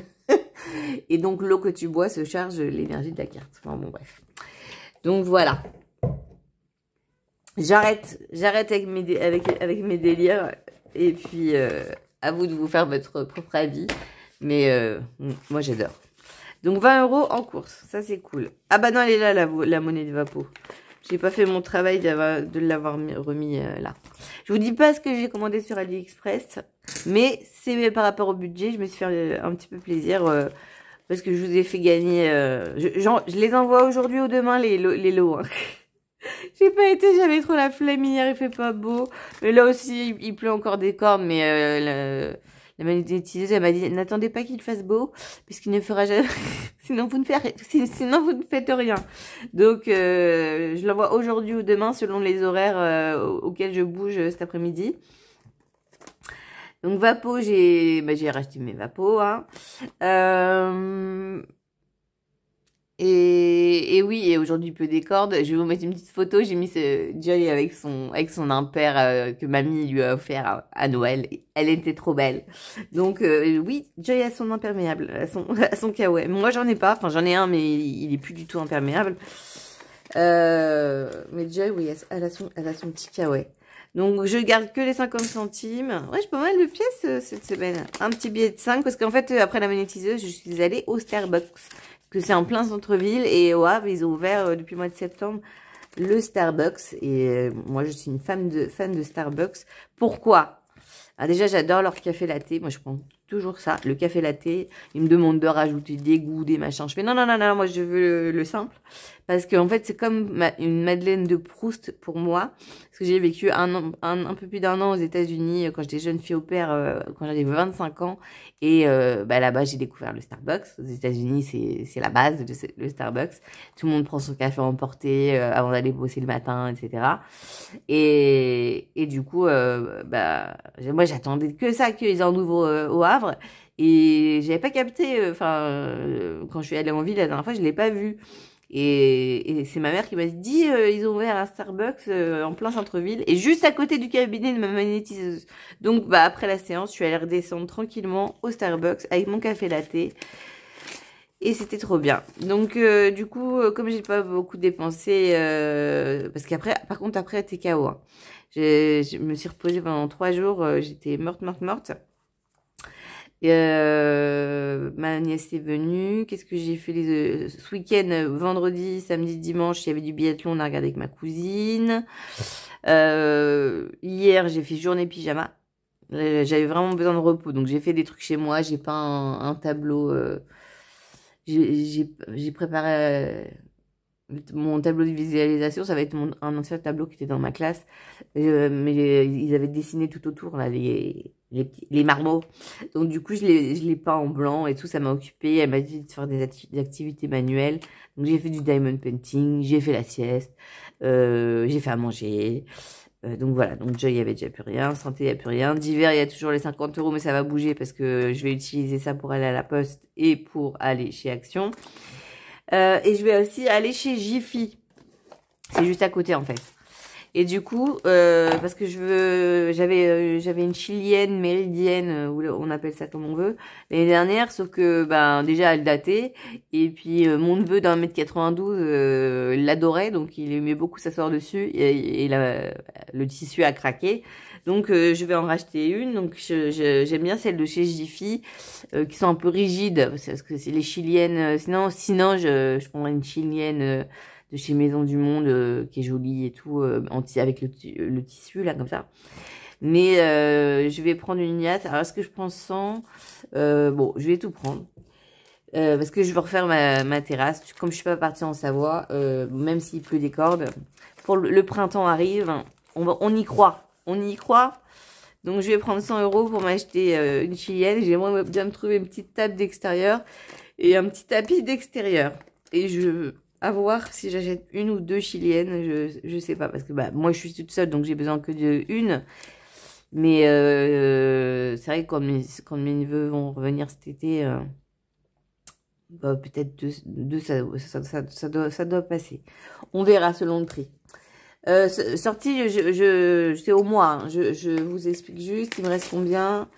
et donc l'eau que tu bois se charge l'énergie de la carte. Enfin bon, bref. Donc voilà. J'arrête, j'arrête avec mes, avec, avec mes délires. Et puis, euh, à vous de vous faire votre propre avis. Mais euh, moi, j'adore. Donc 20 euros en course, ça c'est cool. Ah bah non, elle est là, la, la monnaie de Vapo. J'ai pas fait mon travail de l'avoir remis euh, là. Je vous dis pas ce que j'ai commandé sur AliExpress, mais c'est par rapport au budget, je me suis fait euh, un petit peu plaisir euh, parce que je vous ai fait gagner. je, les envoie aujourd'hui ou demain les, les lots. Hein. j'ai pas été, j'avais trop la flemme hier, il fait pas beau. Mais là aussi, il, pleut encore des cornes, mais la magnétiseuse, elle m'a dit, n'attendez pas qu'il fasse beau, puisqu'il ne fera jamais, sinon vous ne faites, sinon vous ne faites rien. Donc, euh, je l'envoie aujourd'hui ou demain, selon les horaires euh, auxquels je bouge euh, cet après-midi. Donc, vapeau, j'ai, bah, j'ai racheté mes vapeaux. hein. Euh, et, et, oui, et aujourd'hui peu des cordes. Je vais vous mettre une petite photo. J'ai mis ce Joy avec son avec son impère euh, que mamie lui a offert à, Noël. Elle était trop belle. Donc euh, oui, Joy a son imperméable, son son kawaii. Moi j'en ai pas. Enfin j'en ai un, mais il, est plus du tout imperméable. Euh, mais Joy, oui, elle a son elle a son petit kawaii. Donc je garde que les 50 centimes. Ouais, j'ai pas mal de pièces cette semaine. Un petit billet de 5 parce qu'en fait après la monétiseuse, je suis allée au Starbucks que c'est en plein centre-ville. Et au ils ont ouvert euh, depuis le mois de septembre le Starbucks. Et euh, moi, je suis une femme de, fan de Starbucks. Pourquoi ah, Déjà, j'adore leur café latte. Moi, je prends toujours ça, le café latte. Ils me demandent de rajouter des goûts, des machins. Je fais non, non, non, non, moi, je veux le, simple. Parce qu'en fait, c'est comme une Madeleine de Proust pour moi. Parce que j'ai vécu un, un, peu plus d'un an aux États-Unis euh, quand j'étais jeune fille au père, euh, quand j'avais 25 ans. Et euh, bah, là-bas, j'ai découvert le Starbucks. Aux États-Unis, c'est la base, de le, Starbucks. Tout le monde prend son café emporté avant d'aller bosser le matin, etc. Et, du coup, bah, moi, j'attendais que ça, qu'ils en ouvrent au Havre. Et j'avais pas capté, enfin, quand je suis allée en ville la dernière fois, je l'ai pas vu. Et, c'est ma mère qui m'a dit, euh, ils ont ouvert un Starbucks euh, en plein centre-ville et juste à côté du cabinet de ma magnétiseuse. Donc bah après la séance, je suis allée redescendre tranquillement au Starbucks avec mon café latte. Et c'était trop bien. Donc euh, du coup, comme j'ai pas beaucoup dépensé, parce qu'après, par contre après, t'es KO. Hein. Je, je, me suis reposée pendant trois jours, j'étais morte, morte, morte. Euh, ma nièce est venue. Qu'est-ce que j'ai fait les, ce week-end Vendredi, samedi, dimanche, il y avait du biathlon. On a regardé avec ma cousine. Euh, hier, j'ai fait journée pyjama. Euh, j'avais vraiment besoin de repos, donc j'ai fait des trucs chez moi. J'ai peint un, tableau. Euh, j'ai préparé euh, mon tableau de visualisation, ça va être mon, un ancien tableau qui était dans ma classe. mais ils avaient dessiné tout autour, là, les, les, les marmots. Donc du coup, je les, je les peins en blanc et tout, ça m'a occupé, Elle m'a dit de faire des, activités manuelles. Donc j'ai fait du diamond painting, j'ai fait la sieste, euh, j'ai fait à manger. Euh, donc voilà, donc joy il n'y avait déjà plus rien, santé il n'y a plus rien. D'hiver il y a toujours les 50 euros mais ça va bouger parce que je vais utiliser ça pour aller à la poste et pour aller chez Action. Euh, et je vais aussi aller chez Jiffy. C'est juste à côté en fait. Et du coup, euh, parce que je veux, j'avais, euh, j'avais une chilienne méridienne, euh, on appelle ça comme on veut, l'année dernière, sauf que, ben, déjà elle datait, et puis euh, mon neveu d'un mètre 92 l'adorait, donc il aimait beaucoup s'asseoir dessus, et, le tissu a craqué. Donc je vais en racheter une. Donc j'aime bien celles de chez Jiffy qui sont un peu rigides parce que c'est les chiliennes. Sinon, sinon je, je prendrais une chilienne de chez Maison du Monde euh, qui est jolie et tout, euh, avec euh, le, tissu là comme ça. Mais je vais prendre une liasse. Alors est-ce que je prends 100 Bon, je vais tout prendre. parce que je veux refaire ma, ma, terrasse. Comme je suis pas partie en Savoie, même s'il pleut des cordes, pour le, printemps arrive, on, va, on y croit. On y croit. Donc je vais prendre 100 euros pour m'acheter une chilienne. J'aimerais bien me trouver une petite table d'extérieur et un petit tapis d'extérieur. Et je à voir si j'achète une ou deux chiliennes, je, je sais pas, parce que bah, moi je suis toute seule, donc j'ai besoin que d'une. Mais euh, c'est vrai que quand mes, neveux vont revenir cet été, euh, bah, peut-être deux, ça, doit, ça doit passer. On verra selon le prix. Euh, sorti je, je, c'est au mois. Hein. Je, je, vous explique juste. Il me reste combien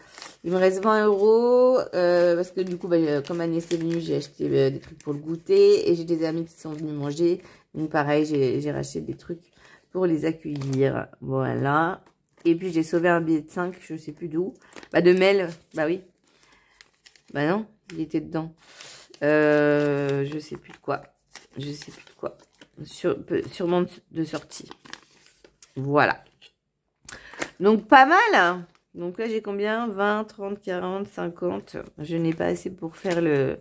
Il me reste 20 euros. Euh, parce que du coup, bah, euh, comme Agnès est venue, j'ai acheté euh, des trucs pour le goûter. Et j'ai des amis qui sont venus manger. Donc pareil, j'ai racheté des trucs pour les accueillir. Voilà. Et puis j'ai sauvé un billet de 5, je sais plus d'où. Bah de Mel, bah oui. Bah non, il était dedans. Euh, je sais plus de quoi. Je sais plus de quoi sur, sûrement de sortie. Voilà. Donc, pas mal. Hein. Donc là, j'ai combien 20, 30, 40, 50. Je n'ai pas assez pour faire le...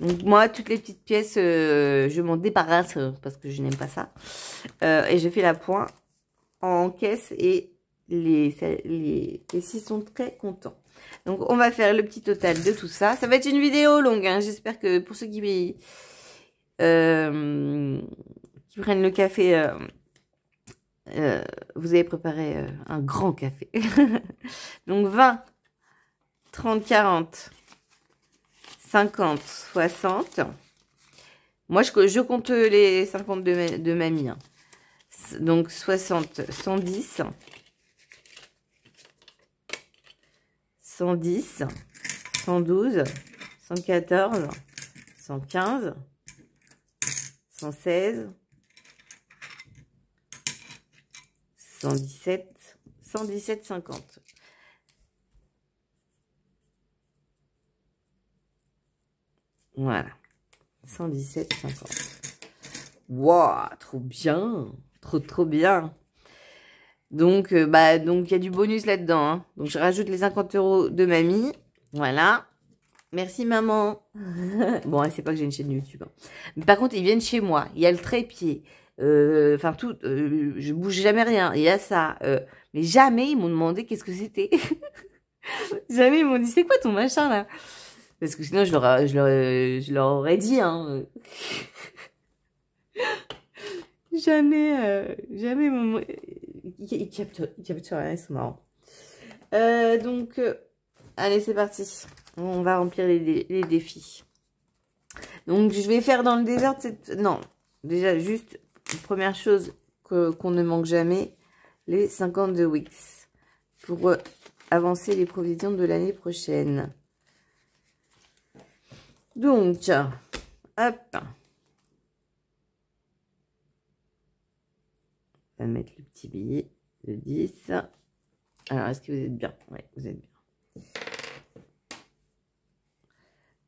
Donc moi, toutes les petites pièces, euh, je m'en débarrasse euh, parce que je n'aime pas ça. Euh, et je fais la pointe en caisse et les, les caissiers sont très contents. Donc on va faire le petit total de tout ça. Ça va être une vidéo longue, hein. j'espère que pour ceux qui euh, qui prennent le café. Euh, euh, vous avez préparé un grand café. Donc 20, 30, 40, 50, 60. Moi, je, compte les 50 de, de mamie. Hein. Donc 60, 110. 110, 112, 114, 115, 116, 117, 117, 50. Voilà. 117, 50. trop bien. Trop, trop bien. Donc, euh, bah, donc il y a du bonus là-dedans. Hein. Donc, je rajoute les 50 euros de mamie. Voilà. Merci maman. bon, elle sait pas que j'ai une chaîne YouTube. Hein. Mais par contre, ils viennent chez moi. Il y a le trépied. Euh, enfin, tout. Euh, je bouge jamais rien. Il y a ça. Euh. mais jamais ils m'ont demandé qu'est-ce que c'était. jamais ils m'ont dit c'est quoi ton machin là. Parce que sinon je leur, leur, aurais dit. Hein, jamais, jamais Ils capturent, rien, ils sont marrants. donc, allez, c'est parti. On va remplir les, défis. Donc, je vais faire dans le désert... Cette... Non, déjà, juste, première chose qu'on ne manque jamais, les 52 weeks. Pour euh, avancer les provisions de l'année prochaine. Donc, hop. On va mettre le petit billet de 10. Alors, est-ce que vous êtes bien Oui, vous êtes bien.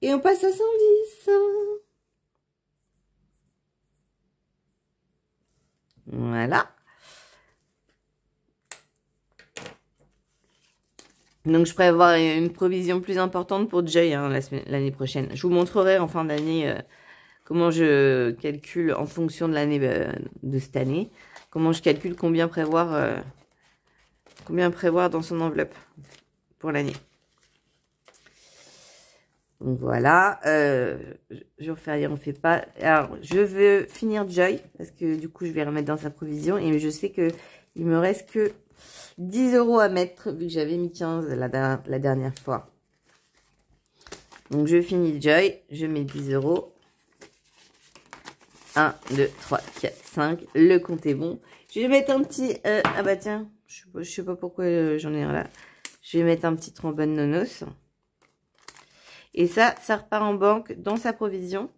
Et on passe à 110. Voilà. Donc, je pourrais une provision plus importante pour Joy hein, l'année prochaine. Je vous montrerai en fin d'année euh, comment je calcule en fonction de l'année euh, de cette année. Comment je calcule combien prévoir, euh, combien prévoir dans son enveloppe pour l'année. Voilà, euh, je refais, on fait pas. Alors, je veux finir Joy, parce que du coup, je vais remettre dans sa provision. Et je sais que il me reste que 10 euros à mettre, vu que j'avais mis 15 la, la dernière fois. Donc, je finis Joy, je mets 10 euros. 1, 2, 3, 4, 5. Le compte est bon. Je vais mettre un petit... Euh, ah bah tiens, je, je sais pas pourquoi euh, j'en ai un là. Je vais mettre un petit trombone nonos. Et ça, ça repart en banque dans sa provision.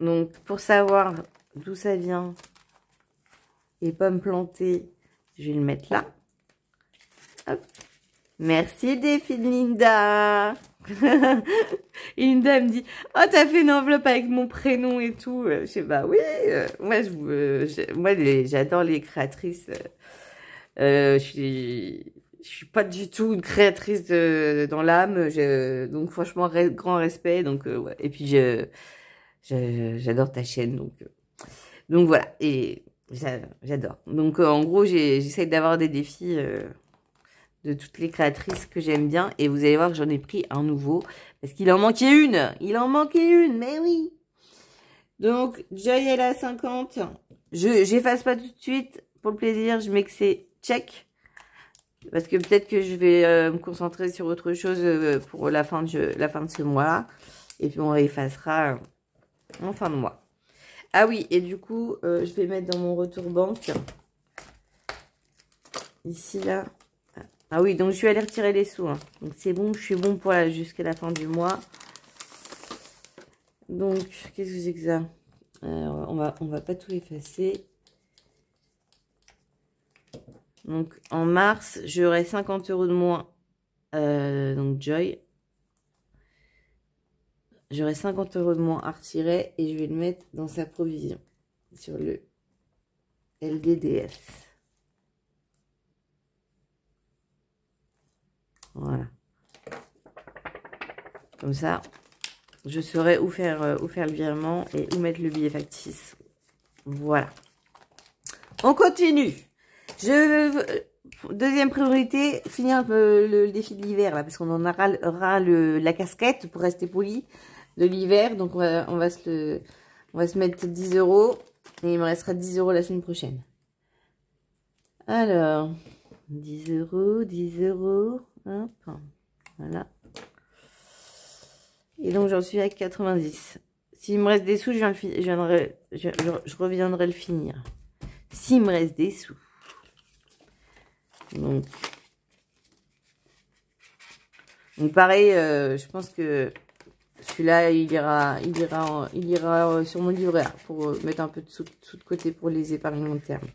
Donc, pour savoir d'où ça vient et pas me planter, je vais le mettre là. Merci Défi de Linda Linda me dit « Oh, t'as fait une enveloppe avec mon prénom et tout !» Je sais bah oui euh, Moi, je, euh, j'adore les créatrices. Euh, je suis je suis pas du tout une créatrice de, dans l'âme. Donc franchement, grand respect. Donc euh, Et puis je j'adore ta chaîne. Donc euh, donc voilà. Et j'adore. Donc euh, en gros, j'essaye d'avoir des défis de toutes les créatrices que j'aime bien. Et vous allez voir que j'en ai pris un nouveau. Parce qu'il en manquait une. Il en manquait une. Mais oui. Donc Joy elle la 50. Je j'efface pas tout de suite. Pour le plaisir, je mets que c'est check. Parce que peut-être que je vais euh, me concentrer sur autre chose euh, pour la fin de, la fin de ce mois Et puis on effacera euh, en fin de mois. Ah oui, et du coup, je vais mettre dans mon retour banque. Ici, là. Ah oui, donc je suis allée retirer les sous. Hein. Donc c'est bon, je suis bon pour jusqu'à la fin du mois. Donc, qu'est-ce que c'est que ça on va, on va pas tout effacer. Donc, en mars, j'aurai 50 euros de moins. Euh, donc, Joy. J'aurai 50 euros de moins à retirer et je vais le mettre dans sa provision sur le LDDS. Voilà. Comme ça, je saurai euh, où faire le virement et où mettre le billet factice. Voilà. On continue je euh, Deuxième priorité, finir le, le défi de l'hiver, là, parce qu'on en aura, le, la casquette, pour rester poli, de l'hiver. Donc, on va, se va se mettre 10 euros. Et il me restera 10 euros la semaine prochaine. Alors, 10 euros, 10 euros. Hop, voilà. Et donc, j'en suis à 90. S'il me reste des sous, je, je reviendrai le finir. S'il me reste des sous. Donc, pareil, euh, je pense que celui-là, il ira, il, ira, euh, sur mon livret pour euh, mettre un peu de sous, de côté pour les épargnes long terme.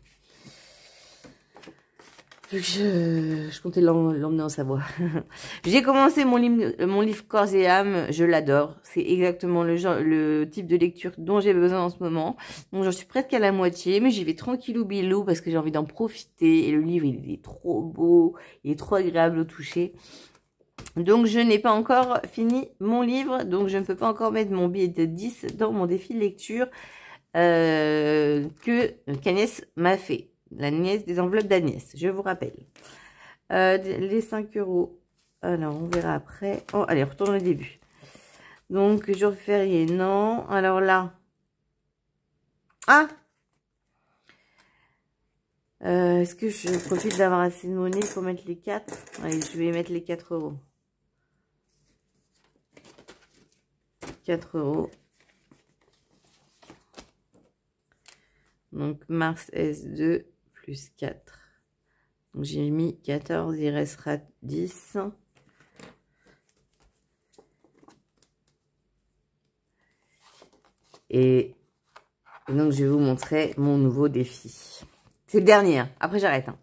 Je, je comptais l'emmener en Savoie. J'ai commencé mon, mon, livre Corps et âme, je l'adore. C'est exactement le, genre, le type de lecture dont j'ai besoin en ce moment. Donc j'en suis presque à la moitié, mais j'y vais tranquille ou bilou parce que j'ai envie d'en profiter. Et le livre, il est trop beau, il est trop agréable au toucher. Donc je n'ai pas encore fini mon livre, donc je ne peux pas encore mettre mon billet de 10 dans mon défi de lecture euh, que Canès m'a fait. La nièce, des enveloppes d'Agnès, je vous rappelle. Euh, les 5 euros. Alors, on verra après. Oh, allez, retourne au début. Donc, jour férié, non. Alors là. Ah euh, Est-ce que je profite d'avoir assez de monnaie pour mettre les 4 Allez, je vais mettre les 4 euros. 4 euros. Donc, mars S2. 4. Donc j'ai mis 14, il restera 10. Et donc je vais vous montrer mon nouveau défi. C'est le dernier, hein. après j'arrête. Hein.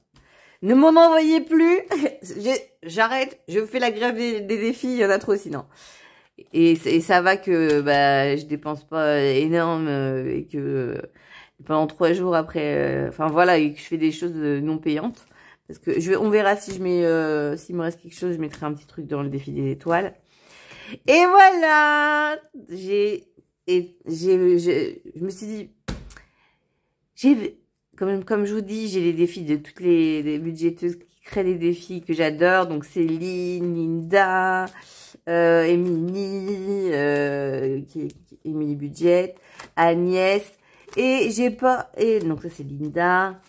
Ne m'en envoyez plus, j'arrête, je fais la grève des, défis, il y en a trop sinon. Et, et ça va que bah, je dépense pas énorme euh, et que pendant trois jours après, euh, enfin voilà, et que je fais des choses euh, non payantes. Parce que je vais, on verra si je mets, euh, s'il me reste quelque chose, je mettrai un petit truc dans le défi des étoiles. Et voilà J'ai... Et j'ai, je me suis dit, j'ai, comme, comme je vous dis, j'ai les défis de toutes les, les qui créent des défis que j'adore. Donc Céline, Linda, euh, Émilie, euh, qui, qui, Budget, Agnès. Et j'ai pas... Et donc ça c'est Linda.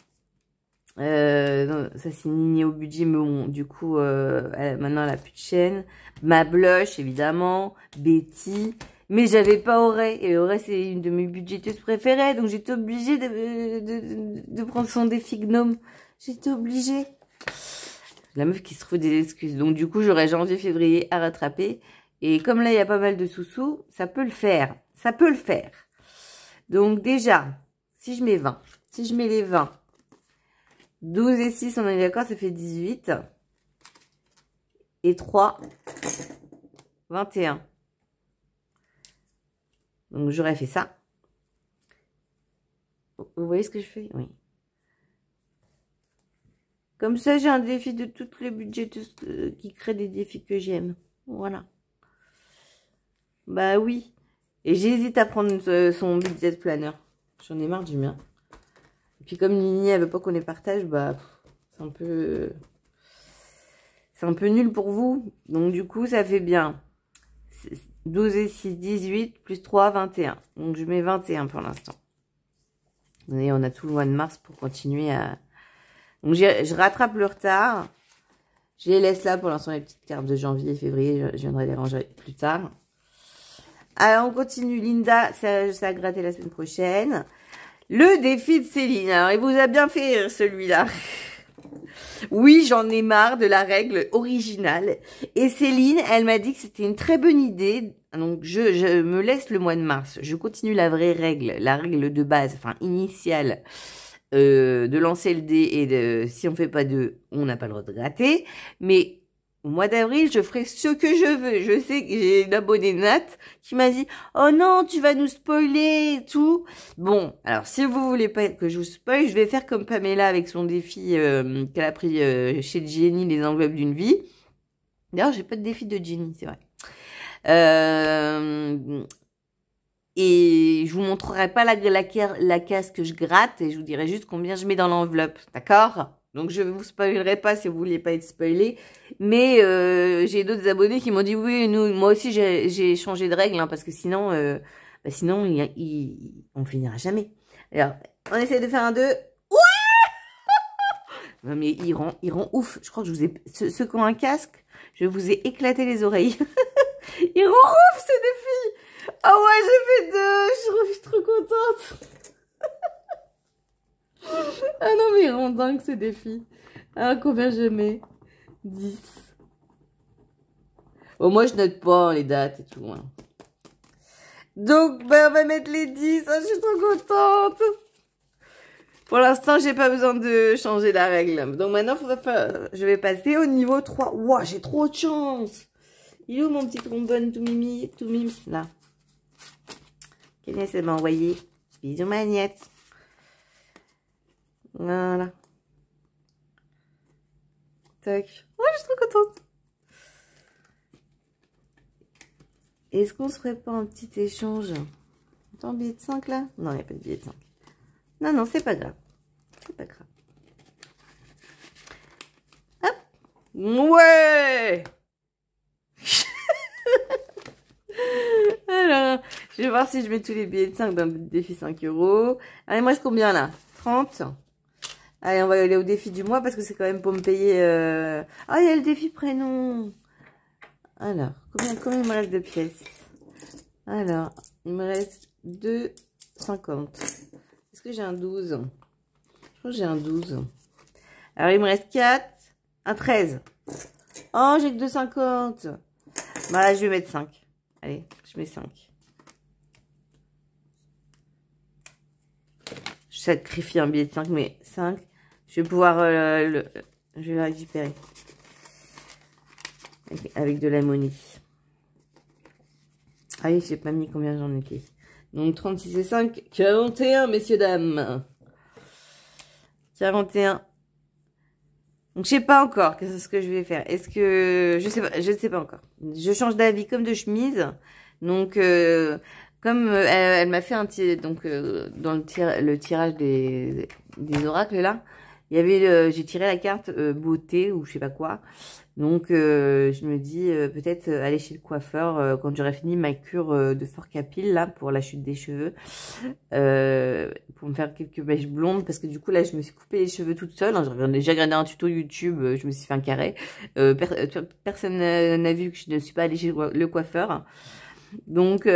Euh, non, ça c'est Nini au budget, mais du coup, euh, maintenant elle a plus de chaîne. Ma blush, évidemment. Betty. Mais j'avais pas Auré. Et Auré, c'est une de mes budgéteuses préférées. Donc j'étais obligée de, de, de, prendre son défi gnome. J'étais obligée. La meuf qui se trouve des excuses. Donc du coup, j'aurais janvier, février à rattraper. Et comme là, il y a pas mal de sous-sous, ça peut le faire. Ça peut le faire. Donc déjà, si je mets 20, si je mets les 20, 12 et 6, on est d'accord, ça fait 18. Et 3, 21. Donc j'aurais fait ça. Vous voyez ce que je fais Oui. Comme ça, j'ai un défi de tous les budgets euh, qui créent des défis que j'aime. Voilà. Bah oui. Et j'hésite à prendre euh, son budget planner. J'en ai marre du mien. Et puis comme Nini, elle veut pas qu'on les partage, bah c'est un peu... C'est un peu nul pour vous. Donc du coup, ça fait bien 12 et 6, 18, plus 3, 21. Donc je mets 21 pour l'instant. Et on a tout le mois de mars pour continuer à... Donc je rattrape le retard. Je les laisse là pour l'instant, les petites cartes de janvier et février. je viendrai les ranger plus tard. Alors, on continue, Linda, ça, ça a gratté la semaine prochaine. Le défi de Céline. Alors, il vous a bien fait celui-là. Oui, j'en ai marre de la règle originale. Et Céline, elle m'a dit que c'était une très bonne idée. Donc, je, me laisse le mois de mars. Je continue la vraie règle, la règle de base, enfin, initiale. Euh, de lancer le dé et de, si on fait pas deux, on n'a pas le droit de gratter. Mais au mois d'avril, je ferai ce que je veux. Je sais que j'ai abonnée Nat qui m'a dit « Oh non, tu vas nous spoiler et tout !» Bon, alors si vous voulez pas que je vous spoil, je vais faire comme Pamela avec son défi euh, qu'elle a pris euh, chez Jenny, les enveloppes d'une vie. D'ailleurs, j'ai pas de défi de Jenny, c'est vrai. Euh, et je vous montrerai pas la, la, la case que je gratte et je vous dirai juste combien je mets dans l'enveloppe, d'accord donc, je ne vous spoilerai pas si vous ne voulez pas être spoilé. Mais euh, j'ai d'autres abonnés qui m'ont dit, oui, nous, moi aussi, j'ai changé de règle, hein, parce que sinon, euh, bah, sinon il, on finira jamais. Alors, on essaie de faire un 2. Ouais non, mais ils rend, ouf. Je crois que je vous ai... Ceux, qui ont un casque, je vous ai éclaté les oreilles. Ils rend ouf, ce défi Ah ouais, j'ai fait deux Je suis trop contente ah non, mais ils rendent dingue ce défi. Ah, combien je mets 10. Bon, moi, je note pas hein, les dates et tout. Hein. Donc, ben on va mettre les 10. Ah, je suis trop contente. Pour l'instant, j'ai pas besoin de changer la règle. Donc maintenant, je vais passer au niveau 3. Ouah, j'ai trop de chance. Il est où mon petit trombone tout mimi, tout mims, là quest m'a envoyé Bisous, magnette. Voilà. Tac. Oh je suis trop contente. Est-ce qu'on se ferait pas un petit échange Attends, billet de 5 là Non, il n'y a pas de billet de 5. Non, non, c'est pas grave. C'est pas grave. Hop Ouais Alors, je vais voir si je mets tous les billets de 5 dans le défi 5 euros. Allez, moi, c'est combien là 30 Allez, on va aller au défi du mois parce que c'est quand même pour me payer... Oh, Ah, il y a le défi prénom Alors, combien, combien il me reste de pièces Alors, il me reste 2,50. Est-ce que j'ai un 12 Je crois que j'ai un 12. Alors, il me reste 4, un 13. Oh, j'ai que 2,50 Bah, je vais mettre 5. Allez, je mets 5. Je sacrifie un billet de 5, mais 5. Je vais pouvoir euh, le... Je vais récupérer. Avec, de la monnaie. Ah oui, j'ai pas mis combien j'en ai fait. Donc 36 et 5, 41, messieurs, dames. 41. Donc je sais pas encore ce que je vais faire. Est-ce que je sais pas, je sais pas encore. Je change d'avis comme de chemise. Donc euh, comme euh, elle, m'a fait un tir donc dans le, tir, le tirage des, des oracles là, il y avait, euh, j'ai tiré la carte euh, beauté ou je sais pas quoi. Donc, euh, je me dis peut-être aller chez le coiffeur quand j'aurai fini ma cure de fort capille là pour la chute des cheveux, pour me faire quelques mèches blondes parce que du coup là, je me suis coupé les cheveux toute seule. Hein. J'ai déjà regardé un tuto YouTube, je me suis fait un carré. personne n'a vu que je ne suis pas allée chez le coiffeur. Donc,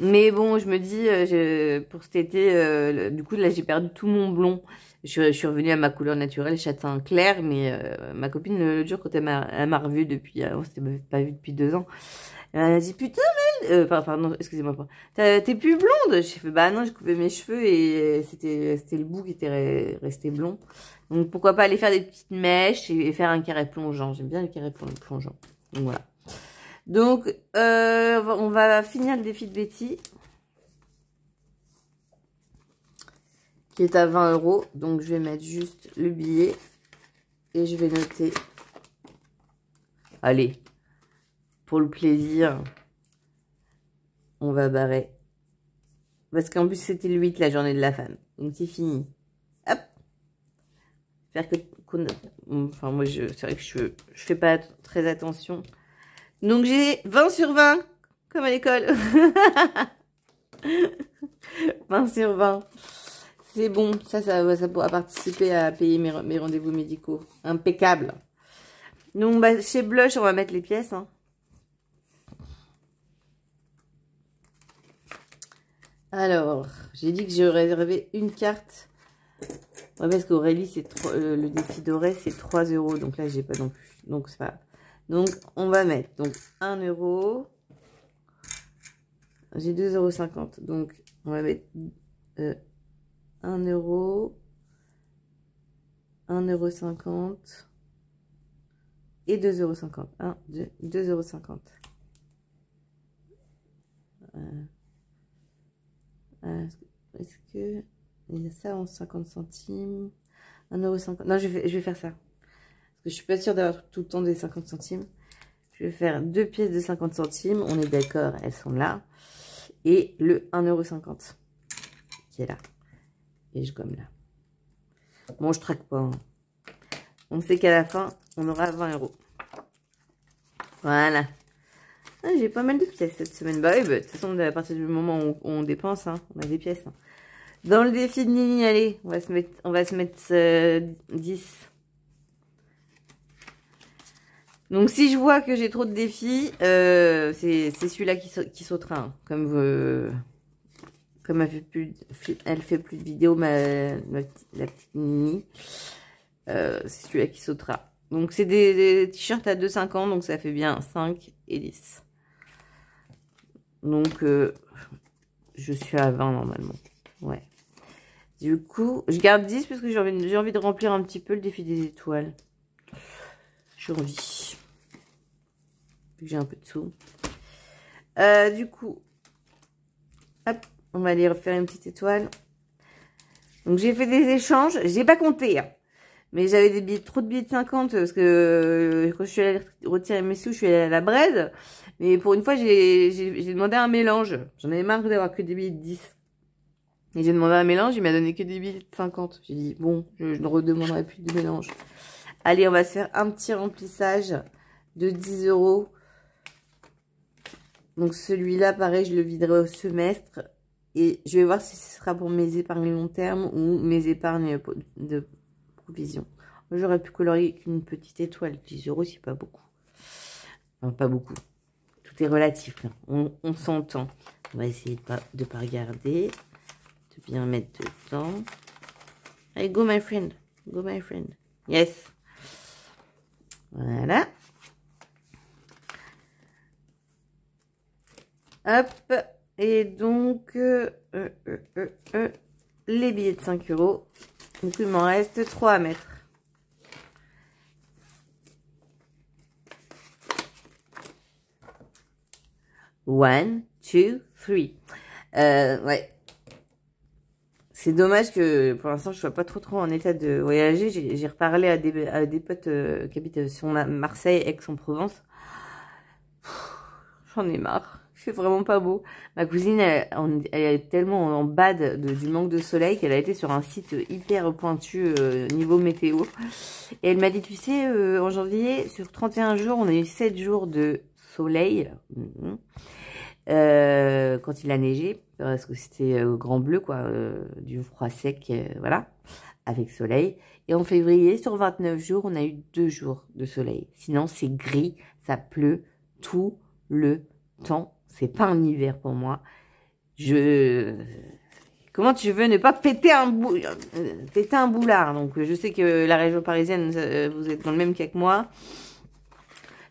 mais bon, je me dis, euh, je, pour cet été, euh, du coup, là, j'ai perdu tout mon blond. Je, suis revenue à ma couleur naturelle, châtain clair, mais euh, ma copine, le jour, quand elle m'a revue depuis, on s'était pas vu depuis deux ans, elle m'a dit, putain, mais, euh, pardon, excusez-moi, t'es plus blonde. J'ai fait, bah non, j'ai coupé mes cheveux et c'était le bout qui était resté blond. Donc, pourquoi pas aller faire des petites mèches et, et faire un carré plongeant. J'aime bien le carré plongeant. Donc, voilà. Donc, euh, on va finir le défi de Betty. Qui est à 20 euros. Donc, je vais mettre juste le billet. Et je vais noter. Allez. Pour le plaisir. On va barrer. Parce qu'en plus, c'était le 8, la journée de la femme. Donc, c'est fini. Hop. Faire que... Enfin, moi, je, c'est vrai que je, je fais pas très attention. Donc j'ai 20 sur 20, comme à l'école. 20 sur 20. C'est bon, ça, ça, ça pourra participer à payer mes, rendez-vous médicaux. Impeccable. Donc bah, chez Blush, on va mettre les pièces. Hein. Alors, j'ai dit que j'aurais réservé une carte. parce qu'Aurélie, c'est euh, le défi doré, c'est 3 euros. Donc là, j'ai pas non plus. Donc, c'est pas donc, on va mettre donc 1 euro. J'ai 2,50 euros. Donc, on va mettre 1 euh, euro, 1,50 euro et 2,50 euros. 1, 2, 2,50 euros. Euh, euh, est-ce que... Il y a ça en 50 centimes. euros. Non, je vais, je vais faire ça je suis pas sûre d'avoir tout le temps des 50 centimes. Je vais faire deux pièces de 50 centimes. On est d'accord, elles sont là. Et le 1,50€ qui est là. Et je gomme là. Bon, je traque pas. Hein. On sait qu'à la fin, on aura 20 euros. Voilà. Ah, j'ai pas mal de pièces cette semaine. Bah oui, bah, de toute façon, à partir du moment où on dépense, hein, on a des pièces. Hein. Dans le défi de Nini, allez, on va se mettre, on va se mettre 10. Euh, donc si je vois que j'ai trop de défis, euh, c'est celui-là qui, qui, sautera. Hein. Comme, euh, comme elle fait, plus, fait plus de vidéos, ma, la petite Nini, euh, c'est celui-là qui sautera. Donc c'est des, t-shirts à 2-5 ans, donc ça fait bien 5 et 10. Donc je suis à 20 normalement. Ouais. Du coup, je garde 10 parce que j'ai envie, envie de remplir un petit peu le défi des étoiles. J'ai envie vu que j'ai un peu de sous. Euh, du coup, hop, on va aller refaire une petite étoile. Donc, j'ai fait des échanges. J'ai pas compté, hein. mais j'avais des billets, trop de billets de 50 euh, parce que euh, quand je suis allée retirer mes sous, je suis allée à la braise. Mais pour une fois, j'ai demandé un mélange. J'en avais marre d'avoir que des billets de 10. Et j'ai demandé un mélange, il m'a donné que des billets de 50. J'ai dit, bon, je, ne redemanderai plus de mélange. Allez, on va se faire un petit remplissage de 10 euros donc celui-là, pareil, je le viderai au semestre. Et je vais voir si ce sera pour mes épargnes long terme ou mes épargnes de provision. J'aurais pu colorier qu'une petite étoile. 10 euros, c'est pas beaucoup. pas beaucoup. Tout est relatif. Hein. On, s'entend. On va essayer de pas, pas regarder. De bien mettre dedans. Allez, go my friend. Go my friend. Yes. Voilà. Hop, et donc euh, euh, euh, euh les billets de 5 euros. Donc il m'en reste 3 à mettre. 1, 2, 3. Euh, ouais. C'est dommage que pour l'instant je sois pas trop trop en état de voyager. J'ai reparlé à des, à des potes qui habitent sur Marseille, Aix-en-Provence. J'en ai marre. C'est vraiment pas beau. Ma cousine, elle, est tellement en bad de, du manque de soleil qu'elle a été sur un site hyper pointu euh, niveau météo. Et elle m'a dit, tu sais, euh, en janvier, sur 31 jours, on a eu 7 jours de soleil. Mhm. Euh, quand il a neigé, parce que c'était euh, au grand bleu, quoi, du froid sec, voilà, avec soleil. Et en février, sur 29 jours, on a eu 2 jours de soleil. Sinon, c'est gris, ça pleut tout le temps c'est pas un hiver pour moi. Je... Comment tu veux ne pas péter un, bou... Euh, un boulard Donc, je sais que la région parisienne, euh, vous êtes dans le même cas que moi.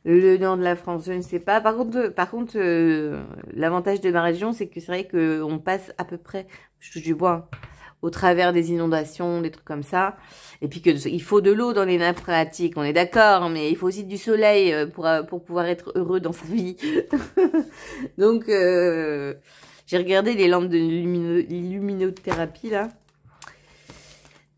Le nord de la France, je ne sais pas. Par contre, par contre euh, l'avantage de ma région, c'est que c'est vrai qu'on passe à peu près... Je touche du bois. Hein, au travers des inondations, des trucs comme ça. Et puis que il faut de l'eau dans les nappes phréatiques, on est d'accord, mais il faut aussi du soleil euh, pour euh, pour pouvoir être heureux dans sa vie. Donc euh, j'ai regardé les lampes de luminothérapie là.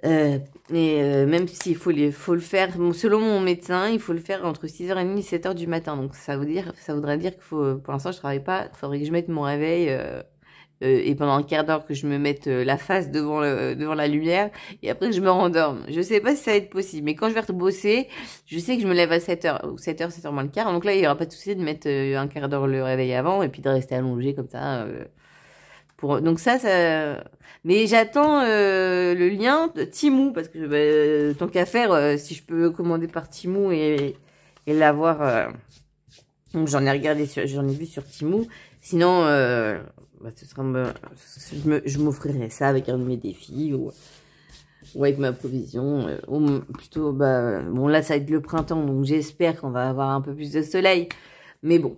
Euh, même s'il faut, les, faut le faire, selon mon médecin, il faut le faire entre 6h30 et 7h du matin. Donc ça, veut dire, ça voudrait dire que faut, pour l'instant, je travaille pas. Il faudrait que je mette mon réveil euh, et pendant un quart d'heure que je me mette euh, la face devant, le, euh, devant la lumière et après que je me rendorme. Je sais pas si ça va être possible, mais quand je vais bosser, je sais que je me lève à 7h ou 7h, 7h moins le quart. Donc là, il y aura pas de souci de mettre un quart d'heure le réveil avant et puis de rester allongé comme ça. pour... Donc ça, ça... Mais j'attends le lien de Timou parce que bah, tant qu'à faire, si je peux commander par Timou et, et l'avoir... Donc j'en ai regardé, j'en ai vu sur Timou. Sinon, bah, ce sera je m'offrirai ça avec un de mes défis ou, ou avec ma provision. Euh, ou plutôt, bah, bon là ça va être le printemps, donc j'espère qu'on va avoir un peu plus de soleil. Mais bon,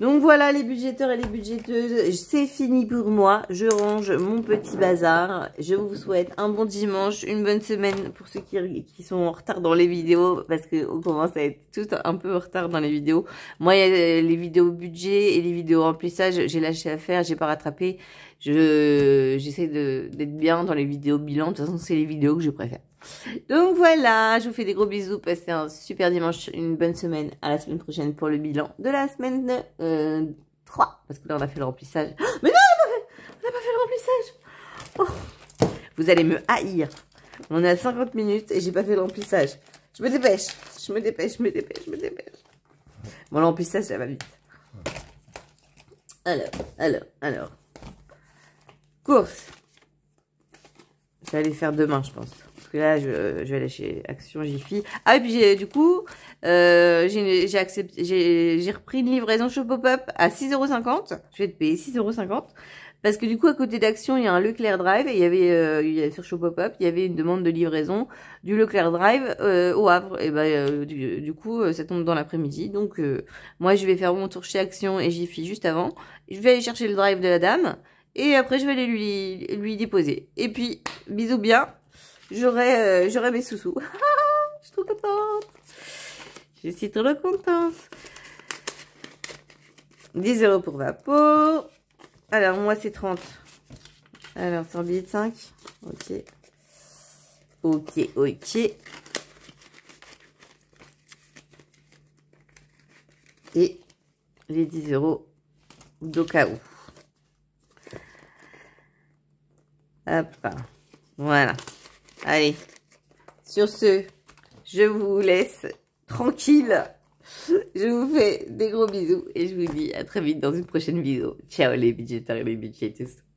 donc voilà les budgéteurs et les budgéteuses, c'est fini pour moi. Je range mon petit bazar. Je vous souhaite un bon dimanche, une bonne semaine pour ceux qui, sont en retard dans les vidéos parce qu'on commence à être tous un peu en retard dans les vidéos. Moi, il y a les vidéos budget et les vidéos remplissage, j'ai lâché à faire, j'ai pas rattrapé j'essaie d'être bien dans les vidéos bilan. De toute façon, c'est les vidéos que je préfère. Donc voilà, je vous fais des gros bisous. Passez un super dimanche, une bonne semaine. À la semaine prochaine pour le bilan de la semaine 3. Euh, Parce que là, on a fait le remplissage. Oh, mais non, on n'a pas, pas, fait le remplissage. Oh. vous allez me haïr. On est à 50 minutes et j'ai pas fait le remplissage. Je me dépêche. Je me dépêche, je me dépêche, je me dépêche. Bon, le remplissage, ça va vite. Alors, alors, alors. Course. Je vais aller faire demain, je pense. Parce que là, je, vais aller chez Action Jiffy. Ah, et puis euh, du coup, euh, j'ai accepté, j'ai repris une livraison show Pop-Up à 6,50€. Je vais te payer 6,50€. Parce que du coup, à côté d'Action, il y a un Leclerc Drive et il y avait, euh, il y sur Show Pop-Up, il y avait une demande de livraison du Leclerc Drive au Havre. Et ben, du, coup, ça tombe dans l'après-midi. Donc, moi, je vais faire mon tour chez Action et j'y juste avant. Je vais aller chercher le Drive de la dame et après, je vais aller lui, lui déposer. Et puis, bisous bien. J'aurai euh, mes sous-sous. je suis trop contente. Je suis trop contente. 10 euros pour ma peau. Alors, moi, c'est 30. Alors, ça 5. Ok. Ok, ok. Et les 10 euros d'au cas où. Hop, voilà. Allez, sur ce, je vous laisse tranquille. Je vous fais des gros bisous et je vous dis à très vite dans une prochaine vidéo. Ciao les budgétaires et les budgétistes.